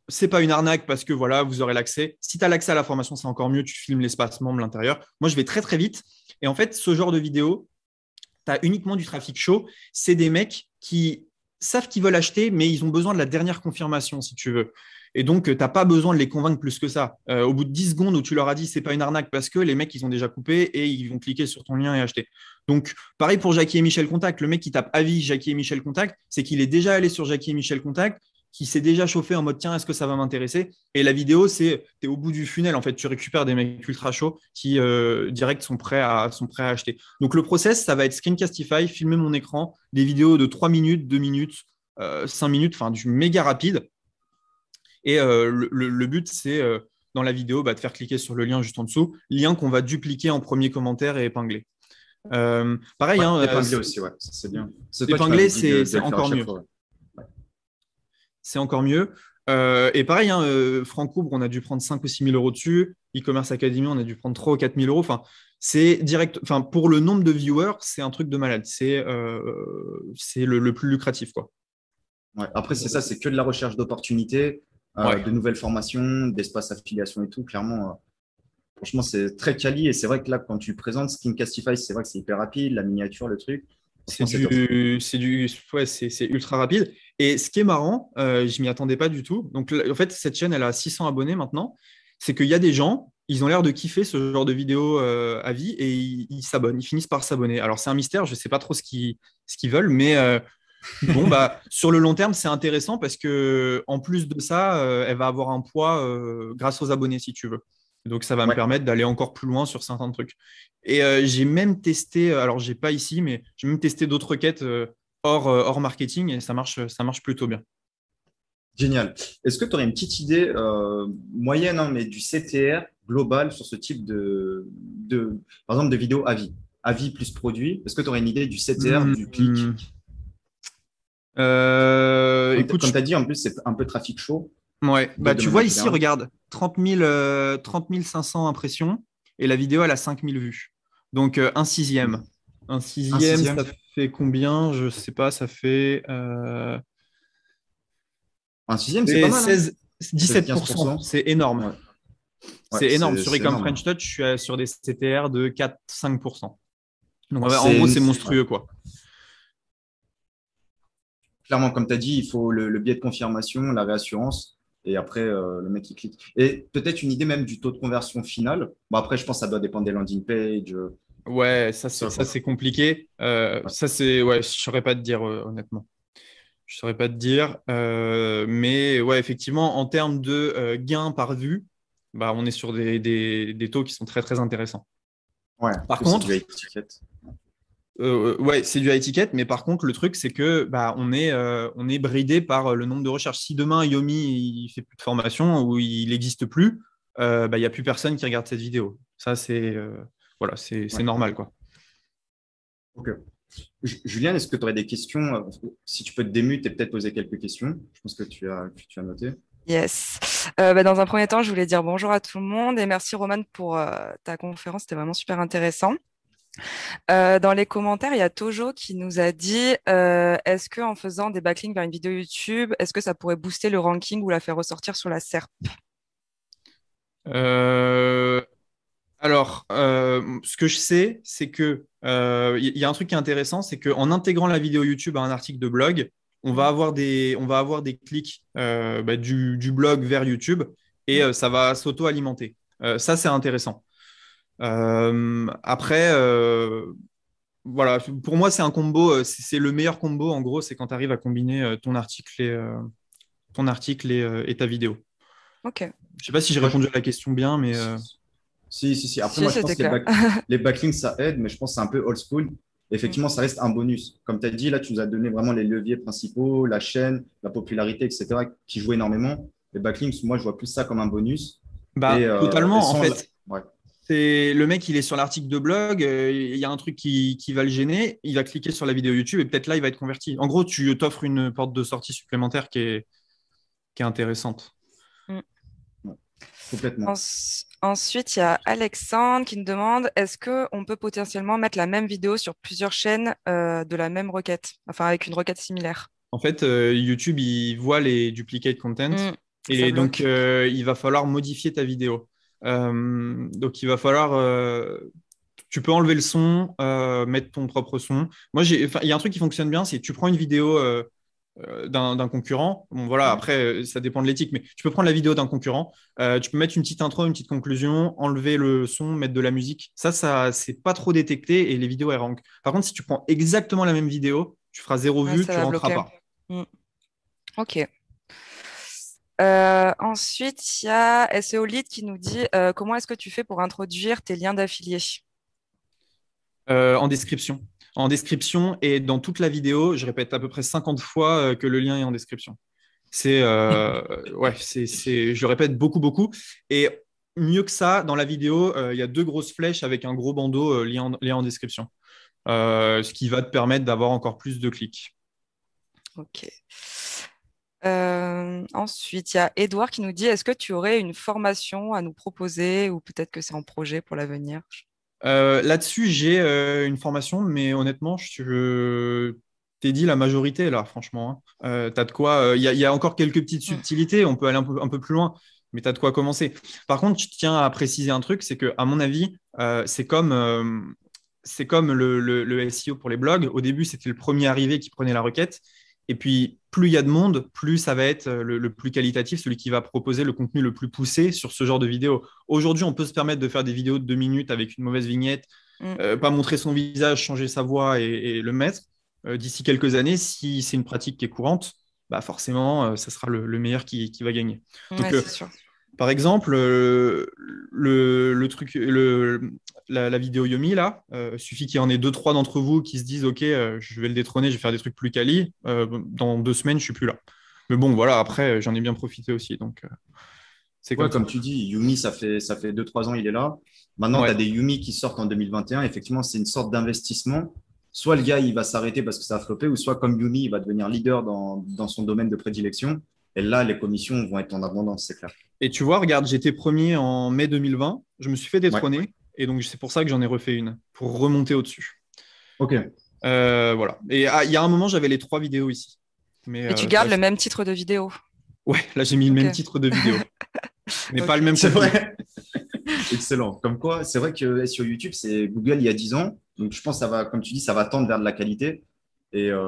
[SPEAKER 1] C'est pas une arnaque parce que voilà, vous aurez l'accès. Si tu as l'accès à la formation, c'est encore mieux, tu filmes l'espace membre, l'intérieur. Moi, je vais très très vite. Et en fait, ce genre de vidéo, tu as uniquement du trafic chaud. C'est des mecs qui savent qu'ils veulent acheter, mais ils ont besoin de la dernière confirmation, si tu veux. Et donc, euh, tu n'as pas besoin de les convaincre plus que ça. Euh, au bout de 10 secondes où tu leur as dit c'est pas une arnaque parce que les mecs, ils ont déjà coupé et ils vont cliquer sur ton lien et acheter. Donc, pareil pour Jackie et Michel Contact. Le mec qui tape avis Jackie et Michel Contact, c'est qu'il est déjà allé sur Jackie et Michel Contact, qui s'est déjà chauffé en mode tiens, est-ce que ça va m'intéresser Et la vidéo, c'est tu es au bout du funnel, en fait, tu récupères des mecs ultra chauds qui euh, direct sont prêts, à, sont prêts à acheter. Donc le process, ça va être screencastify, filmer mon écran, des vidéos de 3 minutes, 2 minutes, 5 minutes, enfin du méga rapide. Et euh, le, but, c'est euh, dans la vidéo bah, de faire cliquer sur le lien juste en dessous, lien qu'on va dupliquer en premier commentaire et épingler. Euh, pareil, hein, épingler aussi, ouais,
[SPEAKER 2] c'est bien. Épingler, c'est encore, mieux.
[SPEAKER 1] C'est encore mieux. et pareil, hein, on a dû prendre 5 ou 6 000 euros dessus. E-commerce Academy, on a dû prendre 3 ou 4 000 euros. Enfin, c'est direct. Enfin, pour le nombre de viewers, c'est un truc de malade. C'est le, le, plus lucratif, quoi.
[SPEAKER 2] après, c'est ça, c'est que de la recherche d'opportunités. Euh, de nouvelles formations, d'espaces affiliation et tout. Clairement, euh, franchement, c'est très quali. Et c'est vrai que là, quand tu présentes Skincastify, c'est vrai que c'est hyper rapide, la miniature, le truc.
[SPEAKER 1] C'est du, du c'est ultra rapide. Et ce qui est marrant, euh, je m'y attendais pas du tout. Donc, en fait, cette chaîne, elle a 600 abonnés maintenant. C'est qu'il y a des gens, ils ont l'air de kiffer ce genre de vidéo à vie et ils s'abonnent, ils finissent par s'abonner. Alors, c'est un mystère, je sais pas trop ce qu'ils veulent, mais Bon, bah, sur le long terme, c'est intéressant parce que en plus de ça, euh, elle va avoir un poids euh, grâce aux abonnés, si tu veux. Donc, ça va me permettre d'aller encore plus loin sur certains trucs. Et euh, j'ai même testé, alors j'ai pas ici, mais j'ai même testé d'autres quêtes hors, hors marketing et ça marche, ça marche plutôt bien. Génial.
[SPEAKER 2] Est-ce que tu aurais une petite idée moyenne, hein, mais du CTR global sur ce type de, de par exemple, de vidéo avis, avis plus produit Est-ce que tu aurais une idée du CTR, hmm. du clic
[SPEAKER 1] euh,
[SPEAKER 2] comme écoute, tu as dit, en plus, c'est un peu trafic chaud.
[SPEAKER 1] Ouais, bah, bah tu vois ici, regarde, 30, 500 euh, impressions et la vidéo, elle a 5000 vues. Donc, euh, un, sixième. un sixième. ça fait combien Je sais pas, ça fait. Un sixième, c'est 16, 17%, hein. c'est énorme.
[SPEAKER 2] c'est énorme. Sur Ecom French
[SPEAKER 1] Touch, je suis sur des CTR de 4-5%. Donc, en gros, c'est monstrueux,
[SPEAKER 2] quoi clairement, comme tu as dit, il faut le, biais de confirmation, la réassurance. Et après, euh, le mec, qui clique. Et peut-être une idée même du taux de conversion final. Bon, après, je pense que ça doit dépendre des landing pages. Euh.
[SPEAKER 1] Ouais, ça, c'est, ça, c'est compliqué. Euh, ça, c'est. Ouais, je ne saurais pas te dire, honnêtement. Je ne saurais pas te dire. mais ouais, effectivement, en termes de gains par vue, bah, on est sur des, des, taux qui sont très, très intéressants. Ouais, par contre, euh, euh, ouais, c'est du à étiquette, mais par contre, le truc, c'est que bah, on est, euh, on est bridé par le nombre de recherches. Si demain Yomi il fait plus de formation ou il n'existe plus, bah, il n'y a plus personne qui regarde cette vidéo. Ça, c'est voilà, c'est normal, quoi. Julien, est-ce que tu aurais des questions Si tu peux te démuter et
[SPEAKER 2] peut-être poser quelques questions, je pense que tu as, as noté.
[SPEAKER 3] Yes. Bah, dans un premier temps, je voulais dire bonjour à tout le monde et merci Roman pour ta conférence, c'était vraiment super intéressant. Euh, dans les commentaires, il y a Tojo qui nous a dit euh, est-ce que en faisant des backlinks vers une vidéo YouTube, est-ce que ça pourrait booster le ranking ou la faire ressortir sur la SERP
[SPEAKER 1] euh, Alors, ce que je sais, c'est que il y a un truc qui est intéressant, c'est qu'en intégrant la vidéo YouTube à un article de blog, on va avoir des, on va avoir des clics bah, du, blog vers YouTube et mm. ça va s'auto-alimenter. ça, c'est intéressant. Euh, après, euh, voilà, pour moi, c'est un combo, euh, c'est le meilleur combo en gros, c'est quand tu arrives à combiner ton article et, ton article et, ta vidéo. Ok.
[SPEAKER 3] Je sais pas si j'ai répondu
[SPEAKER 1] à la question bien, mais. Si, si, si. Après, moi, je pense que les, backlinks, ça aide, mais je pense que
[SPEAKER 2] c'est un peu old school. Effectivement, ça reste un bonus. Comme tu as dit, là, tu nous as donné vraiment les leviers principaux, la chaîne, la popularité, etc., qui jouent énormément. Les backlinks, moi, je vois plus ça comme un bonus.
[SPEAKER 1] Bah, totalement, en fait. Ouais le mec, il est sur l'article de blog, euh, il y a un truc qui, va le gêner, il va cliquer sur la vidéo YouTube et peut-être là, il va être converti. En gros, tu t'offres une porte de sortie supplémentaire qui est, intéressante.
[SPEAKER 3] Mm. ensuite, il y a Alexandre qui nous demande est-ce qu'on peut potentiellement mettre la même vidéo sur plusieurs chaînes euh, de la même requête, enfin avec une requête similaire
[SPEAKER 1] en fait, euh, YouTube, il voit les duplicate content. Mm. et donc, il va falloir modifier ta vidéo. Euh, donc il va falloir. Euh, tu peux enlever le son, euh, mettre ton propre son. Moi, il y a un truc qui fonctionne bien, c'est tu prends une vidéo d'un concurrent. Bon, voilà, après, ça dépend de l'éthique, mais tu peux prendre la vidéo d'un concurrent. tu peux mettre une petite intro, une petite conclusion, enlever le son, mettre de la musique. Ça, ça c'est pas trop détecté et les vidéos elles rankent. Par contre, si tu prends exactement la même vidéo, tu feras zéro vue, tu rentreras pas.
[SPEAKER 3] Mm. Ok. Euh, ensuite, il y a SEO Lead qui nous dit euh, comment est-ce que tu fais pour introduire tes liens d'affiliés
[SPEAKER 1] euh, En description. En description et dans toute la vidéo, je répète à peu près 50 fois que le lien est en description. C'est ouais, c'est, c'est, je répète beaucoup, beaucoup. Et mieux que ça, dans la vidéo, il y a deux grosses flèches avec un gros bandeau lien, en, lien en description, ce qui va te permettre d'avoir encore plus de clics.
[SPEAKER 3] Ok ensuite, il y a Edouard qui nous dit est-ce que tu aurais une formation à nous proposer ou peut-être que c'est en projet pour l'avenir
[SPEAKER 1] euh, Là-dessus, j'ai euh, une formation, mais honnêtement, je, t'ai dit la majorité là, franchement. Hein. Euh, t'as de quoi. Il y, a encore quelques petites mmh. subtilités. On peut aller un peu, un peu plus loin, mais tu as de quoi commencer. Par contre, je tiens à préciser un truc, c'est que à mon avis, c'est comme c'est comme le, SEO pour les blogs. Au début, c'était le premier arrivé qui prenait la requête. Et puis, plus il y a de monde, plus ça va être euh, le, plus qualitatif, celui qui va proposer le contenu le plus poussé sur ce genre de vidéo. Aujourd'hui, on peut se permettre de faire des vidéos de deux minutes avec une mauvaise vignette, mm. euh, pas montrer son visage, changer sa voix et, le mettre. Euh, d'ici quelques années, si c'est une pratique qui est courante, bah forcément, ce ça sera le, meilleur qui, va gagner. Par exemple, euh, le, truc, la, vidéo Yumi, là, euh, suffit qu'il y en ait deux, trois d'entre vous qui se disent Ok, euh, je vais le détrôner, je vais faire des trucs plus quali. dans deux semaines, je ne suis plus là. Mais bon, voilà, après, j'en ai bien profité aussi. Donc, c'est comme, tu dis, Yumi, ça fait,
[SPEAKER 2] ça fait deux, trois ans, il est là. Maintenant, tu as des Yumi qui sortent en 2021. Effectivement, c'est une sorte d'investissement. Soit le gars, il va s'arrêter parce que ça a frappé ou soit comme Yumi, il va devenir leader dans, dans son domaine de prédilection. Et là, les commissions vont être en abondance, c'est clair.
[SPEAKER 1] Et tu vois, regarde, j'étais premier en mai 2020, je me suis fait détrôner, et donc c'est pour ça que j'en ai refait une, pour remonter au-dessus. Ok. Euh, voilà. Et ah, il y a un moment, j'avais les trois vidéos ici. Mais, et tu euh, gardes le
[SPEAKER 3] même titre de vidéo
[SPEAKER 1] Ouais, là j'ai mis le même titre de vidéo. mais pas le même. C'est
[SPEAKER 2] vrai. Excellent. Comme quoi, c'est vrai que sur e YouTube, c'est Google il y a 10 ans. Donc je pense que ça va, comme tu dis, ça va tendre vers de la qualité. Et, euh,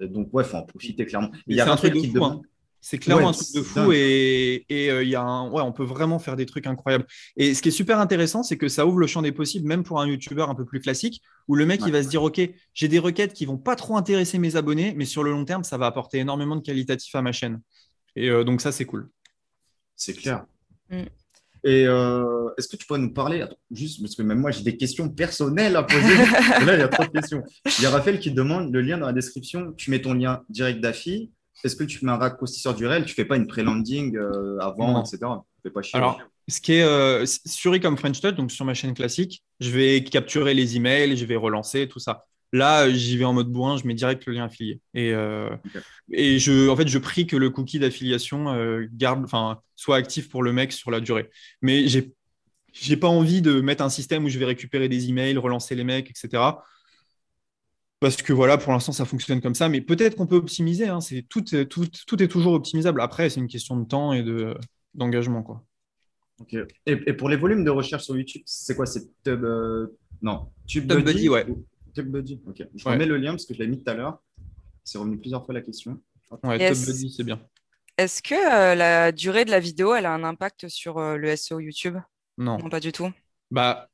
[SPEAKER 2] donc ouais, faut en profiter clairement.
[SPEAKER 1] Il y a un truc qui te demande. C'est clairement un truc de fou et, euh, y a ouais, on peut vraiment faire des trucs incroyables. Et ce qui est super intéressant, c'est que ça ouvre le champ des possibles, même pour un youtubeur un peu plus classique, où le mec il va se dire Ok, j'ai des requêtes qui vont pas trop intéresser mes abonnés, mais sur le long terme, ça va apporter énormément de qualitatifs à ma chaîne. Et euh, donc, ça, c'est cool. C'est clair.
[SPEAKER 2] Mm. Et euh, est-ce que tu pourrais nous parler, juste parce que même moi j'ai des questions personnelles à poser. là, il y a trop de questions. Il y a Raphaël qui demande le lien dans la description. Tu mets ton lien direct d'affi est-ce que tu mets un raccourcisseur du réel Tu fais pas une pré-landing avant euh, avant, non. etc. Fais pas chier. Alors,
[SPEAKER 1] ce qui est euh, sur Ecom French donc sur ma chaîne classique, je vais capturer les emails, je vais relancer tout ça. Là, euh, j'y vais en mode bourrin, je mets direct le lien affilié. Et, et je, en fait, je prie que le cookie d'affiliation garde, enfin, soit actif pour le mec sur la durée. Mais j'ai, j'ai pas envie de mettre un système où je vais récupérer des emails, relancer les mecs, etc parce que voilà, pour l'instant, ça fonctionne comme ça, mais peut-être qu'on peut optimiser. Hein. c'est euh, tout, tout, est toujours optimisable. Après, c'est une question de temps et de, d'engagement. quoi.
[SPEAKER 2] Et, pour les volumes de recherche sur YouTube, c'est quoi C'est Tub, euh, non, TubeBuddy Buddy, ouais. Tube ok. Je remets le lien parce que je l'ai mis tout à l'heure. C'est revenu plusieurs fois la question.
[SPEAKER 1] Ouais, yes. c'est bien.
[SPEAKER 3] Est-ce que euh, la durée de la vidéo, elle a un impact sur le SEO YouTube non. non. pas du tout. Bah,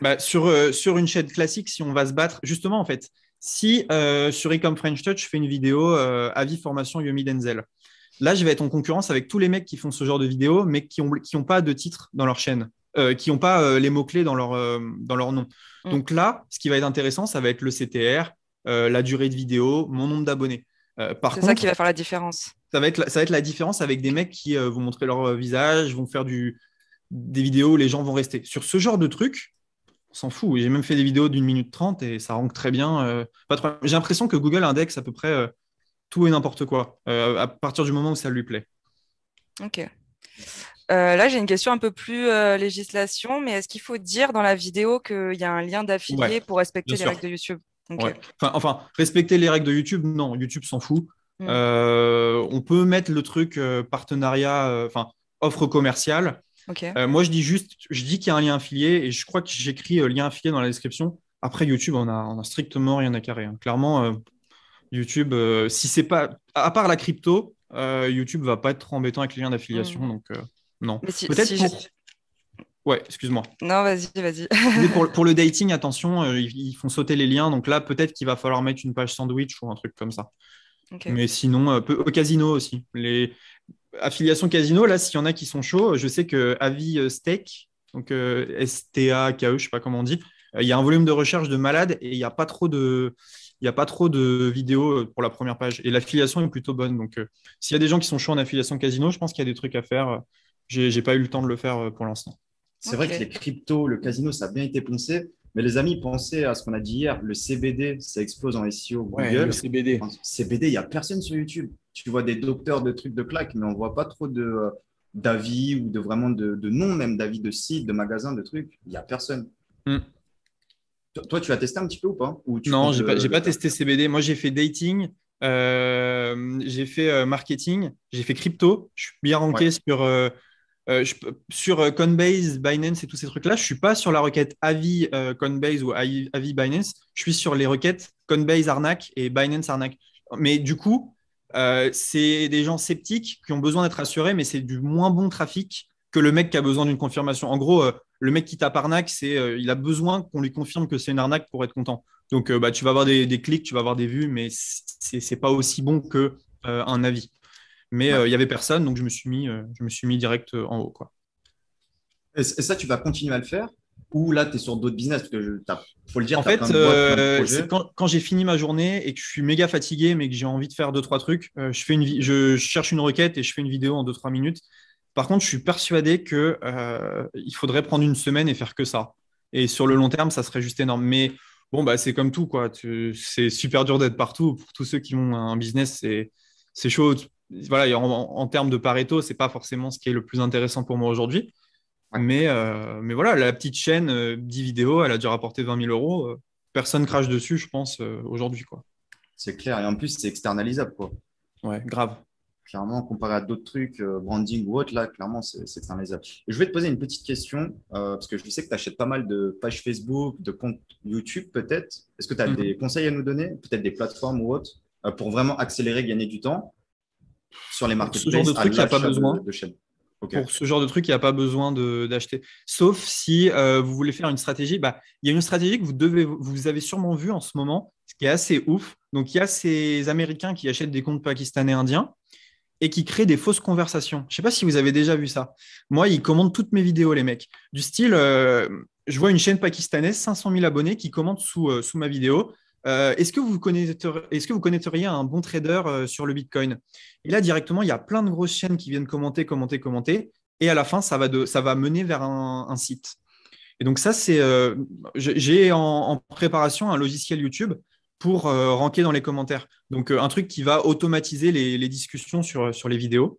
[SPEAKER 3] bah
[SPEAKER 1] sur, sur une chaîne classique, si on va se battre, justement, en fait, si euh, sur Ecom French Touch, je fais une vidéo euh, avis formation Yomi Denzel, là, je vais être en concurrence avec tous les mecs qui font ce genre de vidéo mais qui n'ont qui ont pas de titre dans leur chaîne, euh, qui n'ont pas les mots-clés dans, leur dans leur nom. Mm. Donc là, ce qui va être intéressant, ça va être le CTR, la durée de vidéo, mon nombre d'abonnés. c'est ça qui va faire
[SPEAKER 3] la différence.
[SPEAKER 1] Ça va être la, ça va être la différence avec des mecs qui vont montrer leur visage, vont faire des vidéos où les gens vont rester. Sur ce genre de truc, s'en fout. J'ai même fait des vidéos d'une minute trente et ça rentre très bien. Euh, j'ai l'impression que Google indexe à peu près euh, tout et n'importe quoi euh, à partir du moment où ça lui plaît.
[SPEAKER 3] Ok. là, j'ai une question un peu plus législation, mais est-ce qu'il faut dire dans la vidéo qu'il y a un lien d'affilié pour respecter les règles de YouTube
[SPEAKER 1] enfin, respecter les règles de YouTube, non, YouTube s'en fout. Hmm. on peut mettre le truc partenariat, enfin, offre commerciale, euh, moi, je dis juste, je dis qu'il y a un lien affilié et je crois que j'écris euh, lien affilié dans la description. Après, YouTube, on a, a strictement rien à carrer. Hein. Clairement, euh, YouTube, si c'est pas. À part la crypto, YouTube va pas être trop embêtant avec les liens d'affiliation. Hmm. Donc, non. Peut-être pour... Ouais, excuse-moi.
[SPEAKER 3] Non, vas-y, vas-y. pour,
[SPEAKER 1] pour, le dating, attention, ils, font sauter les liens. Donc là, peut-être qu'il va falloir mettre une page sandwich ou un truc comme ça. Mais sinon, au casino aussi. Les, affiliation casino, là, s'il y en a qui sont chauds, je sais que Avi euh, Steak, donc euh, S-T-A-K-E, je sais pas comment on dit, euh, il y a un volume de recherche de malade et il n'y a pas trop de il n'y a pas trop de vidéos pour la première page. Et l'affiliation est plutôt bonne. Donc, s'il y a des gens qui sont chauds en affiliation casino, je pense qu'il y a des trucs à faire. je n'ai pas eu le temps de le faire pour l'instant. C'est vrai que les cryptos, le casino, ça a bien été poncé. Mais les amis, pensez à ce qu'on a dit
[SPEAKER 2] hier. Le CBD, ça explose en SEO Google. CBD. CBD, il n'y a personne sur YouTube. Tu vois des docteurs de trucs de claque, mais on ne voit pas trop de euh, d'avis ou de vraiment de, de noms, même d'avis de sites, de magasins, de trucs. Il n'y a personne. Hmm. Toi, tu as testé un petit peu ou pas Non, je n'ai pas, euh,
[SPEAKER 1] testé CBD. Moi, j'ai fait dating, euh, j'ai fait marketing, j'ai fait crypto. Je suis bien ranké sur euh, sur euh, Coinbase, Binance et tous ces trucs-là, je ne suis pas sur la requête Avi euh, Coinbase ou Avi Binance. Je suis sur les requêtes Coinbase arnaque et Binance arnaque. Mais du coup, c'est des gens sceptiques qui ont besoin d'être assurés, mais c'est du moins bon trafic que le mec qui a besoin d'une confirmation. En gros, le mec qui tape arnaque, c'est il a besoin qu'on lui confirme que c'est une arnaque pour être content. Donc, bah, tu vas avoir des, des, clics, tu vas avoir des vues, mais ce n'est pas aussi bon que un avis. Mais euh, il y n'y avait personne, donc je me suis mis, euh, je me suis mis direct euh, en haut. Quoi.
[SPEAKER 2] Et, ça, tu vas continuer à le faire ou là, tu es sur d'autres business Parce que
[SPEAKER 1] faut le dire. En fait, quand, j'ai fini ma journée et que je suis méga fatigué, mais que j'ai envie de faire deux, trois trucs, je, fais une je, cherche une requête et je fais une vidéo en deux, trois minutes. Par contre, je suis persuadé que il faudrait prendre une semaine et faire que ça. Et sur le long terme, ça serait juste énorme. Mais bon, bah, c'est comme tout. quoi. C'est super dur d'être partout. Pour tous ceux qui ont un business, c'est chaud voilà, en, termes de Pareto, c'est pas forcément ce qui est le plus intéressant pour moi aujourd'hui. Mais, euh, mais voilà, la petite chaîne, 10 euh, vidéos, elle a dû rapporter 20 000 euros. Euh, personne crache dessus, je pense, aujourd'hui. quoi.
[SPEAKER 2] C'est clair. Et en plus,
[SPEAKER 1] c'est externalisable. Quoi. Ouais,
[SPEAKER 2] grave. Clairement, comparé à d'autres trucs, branding ou autre, là, clairement, c'est externalisable. je vais te poser une petite question, parce que je sais que tu achètes pas mal de pages Facebook, de comptes YouTube, peut-être. Est-ce que tu as mm-hmm. des conseils à nous donner Peut-être des plateformes ou autres pour vraiment accélérer, gagner du temps sur les marques Ce de pas besoin. chaîne.
[SPEAKER 1] Pour ce genre de truc, il n'y a pas besoin d'acheter. Sauf si euh, vous voulez faire une stratégie. Bah, il y a une stratégie que vous, devez, vous avez sûrement vue en ce moment, ce qui est assez ouf. Donc, il y a ces Américains qui achètent des comptes pakistanais indiens et qui créent des fausses conversations. Je ne sais pas si vous avez déjà vu ça. Moi, ils commandent toutes mes vidéos, les mecs. Du style, euh, je vois une chaîne pakistanaise, 500 000 abonnés, qui commentent sous, euh, sous ma vidéo. Euh, est-ce que, vous est que vous connaîtriez un bon trader euh, sur le Bitcoin Et là, directement, il y a plein de grosses chaînes qui viennent commenter, commenter, commenter. Et à la fin, ça va, de, ça va mener vers un, site. Et donc, ça, c'est. Euh, j'ai en, préparation un logiciel YouTube pour ranker dans les commentaires. Donc, un truc qui va automatiser les, discussions sur, sur les vidéos.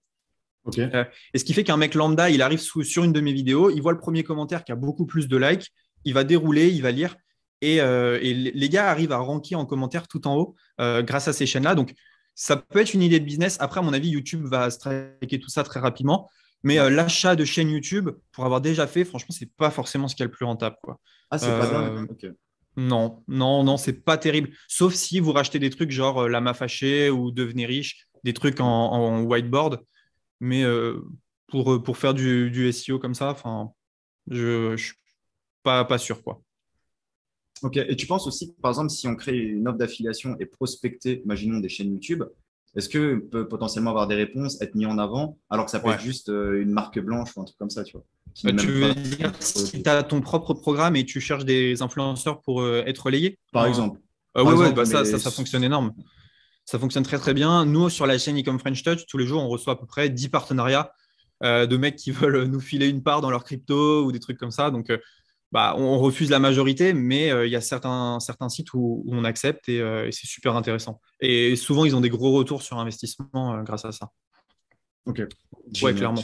[SPEAKER 1] et ce qui fait qu'un mec lambda, il arrive sur une de mes vidéos, il voit le premier commentaire qui a beaucoup plus de likes, il va dérouler, il va lire. Et, euh, les gars arrivent à ranker en commentaire tout en haut euh, grâce à ces chaînes-là. Donc, ça peut être une idée de business. Après, à mon avis, YouTube va striker tout ça très rapidement. Mais euh, l'achat de chaînes YouTube, pour avoir déjà fait, franchement, ce n'est pas forcément ce qu'il y a le plus rentable. Quoi. Ah, c'est pas dingue. Non, non, non, c'est pas terrible. Sauf si vous rachetez des trucs genre la fâchée ou devenez riche, des trucs en, whiteboard. Mais pour, pour faire du, SEO comme ça, je, ne suis pas, pas sûr quoi. Ok, et tu penses aussi,
[SPEAKER 2] par exemple, si on crée une offre d'affiliation et prospecter, imaginons des chaînes YouTube, est-ce que peut potentiellement avoir des réponses, être mis en avant, alors que ça peut être juste euh, une marque blanche ou un truc comme ça, tu vois bah, Tu veux dire si
[SPEAKER 1] tu as ton propre programme et tu cherches des influenceurs pour euh, être relayé Par exemple. Ah oui, bah, ça, ça, fonctionne énorme. Ça fonctionne très très bien. Nous, sur la chaîne Ecom French Touch, tous les jours, on reçoit à peu près 10 partenariats euh, de mecs qui veulent nous filer une part dans leur crypto ou des trucs comme ça. Donc, bah, on refuse la majorité, mais euh, il y a certains, certains sites où, on accepte euh, et, c'est super intéressant. Et souvent, ils ont des gros retours sur investissement euh, grâce à ça. Ok. Oui, clairement.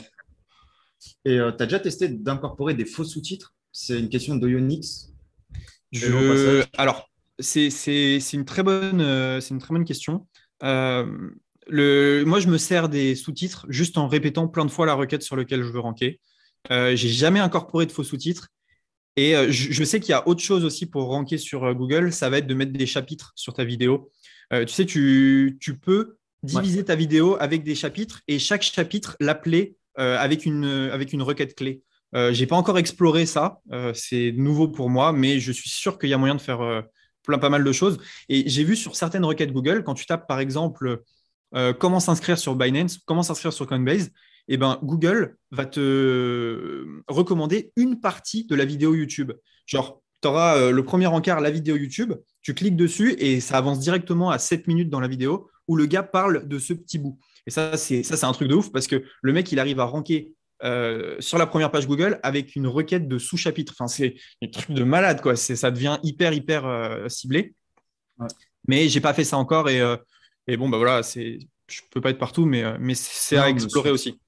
[SPEAKER 1] Et tu as déjà testé
[SPEAKER 2] d'incorporer des faux sous-titres C'est une question de
[SPEAKER 1] Alors, c'est une, très bonne, une très bonne question. Le... Moi, je me sers des sous-titres juste en répétant plein de fois la requête sur laquelle je veux ranker. Je j'ai jamais incorporé de faux sous-titres et euh, je, sais qu'il y a autre chose aussi pour ranker sur euh, Google, ça va être de mettre des chapitres sur ta vidéo. Euh, tu sais, tu, peux diviser ta vidéo avec des chapitres et chaque chapitre l'appeler avec, une, avec une requête clé. Je n'ai pas encore exploré ça, c'est nouveau pour moi, mais je suis sûr qu'il y a moyen de faire plein pas mal de choses. Et j'ai vu sur certaines requêtes Google, quand tu tapes par exemple comment s'inscrire sur Binance, comment s'inscrire sur Coinbase, eh ben, Google va te euh, recommander une partie de la vidéo YouTube. Genre, tu auras euh, le premier encart, la vidéo YouTube, tu cliques dessus et ça avance directement à 7 minutes dans la vidéo où le gars parle de ce petit bout. Et ça, c'est ça, c'est un truc de ouf parce que le mec, il arrive à ranker euh, sur la première page Google avec une requête de sous-chapitre. Enfin, c'est un truc de malade, quoi. Ça devient hyper, hyper ciblé. Mais Mais j'ai pas fait ça encore et, bon, bah voilà, je peux pas être partout, mais, mais c'est à explorer aussi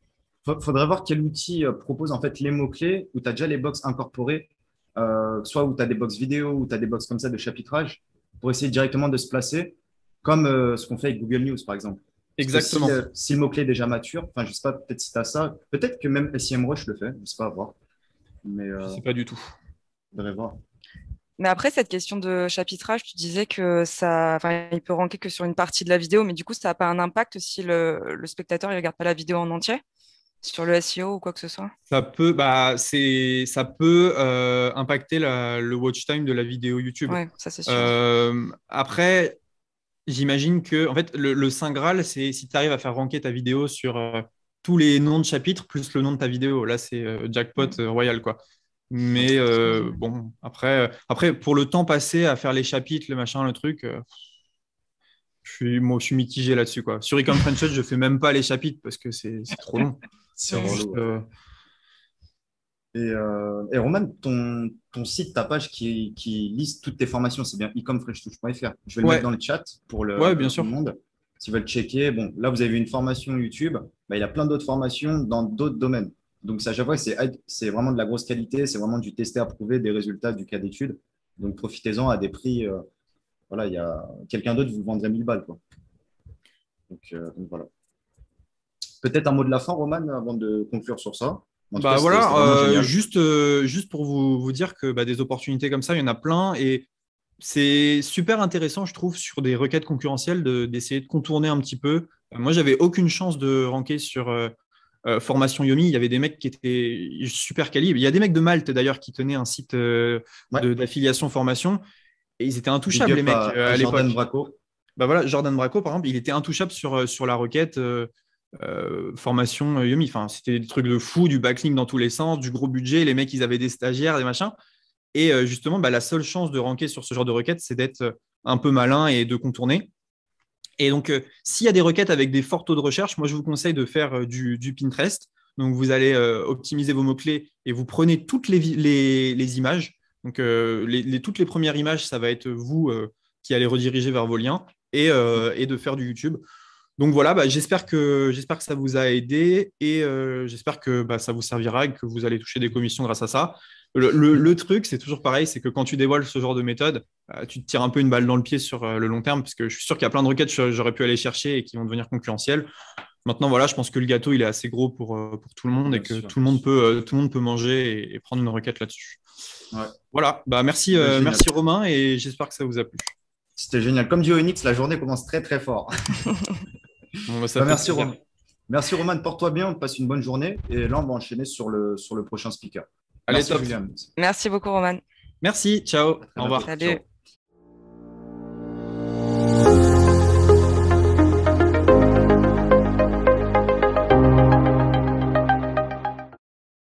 [SPEAKER 2] faudrait voir quel outil euh, propose en fait les mots-clés où tu as déjà les box incorporées, euh, soit où tu as des box vidéo, ou tu as des box comme ça de chapitrage, pour essayer directement de se placer, comme euh, ce qu'on fait avec Google News, par exemple. Exactement. Si, le mot-clé est déjà mature, enfin, je sais pas, peut-être si tu as ça, peut-être que même SEM Rush le fait, je sais pas, à voir. Mais, Je sais pas du tout. Faudrait voir.
[SPEAKER 3] Mais après, cette question de chapitrage, tu disais que ça, il peut ranker que sur une partie de la vidéo, mais du coup, ça n'a pas un impact si le, le spectateur ne regarde pas la vidéo en entier sur le SEO ou quoi que ce soit
[SPEAKER 1] Ça peut, bah, c'est, ça peut euh, impacter le watch time de la vidéo YouTube. Ouais, ça c'est sûr. Euh, après, j'imagine que, en fait, le, Saint Graal, c'est si tu arrives à faire ranker ta vidéo sur euh, tous les noms de chapitres plus le nom de ta vidéo. Là, c'est jackpot mm. royal, quoi. Mais bon, après, après, pour le temps passé à faire les chapitres, le machin, le truc, je suis, moi, je suis mitigé là-dessus, quoi. Sur Ecom je je fais même pas les chapitres parce que c'est trop long. C'est euh, Et,
[SPEAKER 2] euh, Roman, ton, ton, site, ta page qui, qui liste toutes tes formations, c'est bien ecomfreshtouch.fr. Je vais le mettre dans le chat pour le, bien sûr. le monde. S'ils veulent checker, bon, là, vous avez une formation YouTube, bah, il y a plein d'autres formations dans d'autres domaines. Donc, ça, j'avoue fois, c'est vraiment de la grosse qualité, c'est vraiment du testé approuvé, des résultats du cas d'étude. Donc, profitez-en à des prix. Euh, voilà, il y a quelqu'un d'autre vous vendrait 1000 balles. Quoi. donc, euh, voilà. Peut-être un mot de la fin, Roman, avant de conclure sur ça.
[SPEAKER 1] Bah voilà, euh, juste, euh, juste pour vous, vous dire que bah, des opportunités comme ça, il y en a plein. Et c'est super intéressant, je trouve, sur des requêtes concurrentielles, d'essayer de, contourner un petit peu. moi, j'avais aucune chance de ranker sur euh, Formation Yomi. Il y avait des mecs qui étaient super calibres. Il y a des mecs de Malte, d'ailleurs, qui tenaient un site d'affiliation formation. Et ils étaient intouchables, les mecs, à, l'époque. Jordan Braco. Bah voilà, Jordan Braco, par exemple, il était intouchable sur, sur la requête. Euh, formation euh, Yumi. Enfin, c'était des trucs de fou, du backlink dans tous les sens, du gros budget. Les mecs, ils avaient des stagiaires, des machins. Et euh, justement, bah, la seule chance de ranker sur ce genre de requête, c'est d'être un peu malin et de contourner. Et donc, s'il y a des requêtes avec des forts taux de recherche, moi, je vous conseille de faire du, Pinterest. Donc, vous allez optimiser vos mots-clés et vous prenez toutes les, images. Donc, toutes les premières images, ça va être vous qui allez rediriger vers vos liens et de faire du YouTube donc voilà, bah, j'espère que j'espère que ça vous a aidé et euh, j'espère que bah, ça vous servira et que vous allez toucher des commissions grâce à ça. Le, truc, c'est toujours pareil, c'est que quand tu dévoiles ce genre de méthode, euh, tu te tires un peu une balle dans le pied sur euh, le long terme, parce que je suis sûr qu'il y a plein de requêtes que j'aurais pu aller chercher et qui vont devenir concurrentielles. Maintenant, voilà, je pense que le gâteau, il est assez gros pour, tout le monde et que tout le monde, peut, tout le monde peut manger et, prendre une requête là-dessus. Voilà, bah, merci, merci Romain et j'espère que ça vous a plu. C'était génial. Comme dit Onyx, la journée commence très très fort. Bah, bah, merci
[SPEAKER 2] Romain. Merci Roman, porte-toi bien, on passe une bonne journée. Et là, on va enchaîner sur le, sur le prochain speaker.
[SPEAKER 3] Allez, merci, Merci beaucoup Roman. Merci, ciao. Au revoir.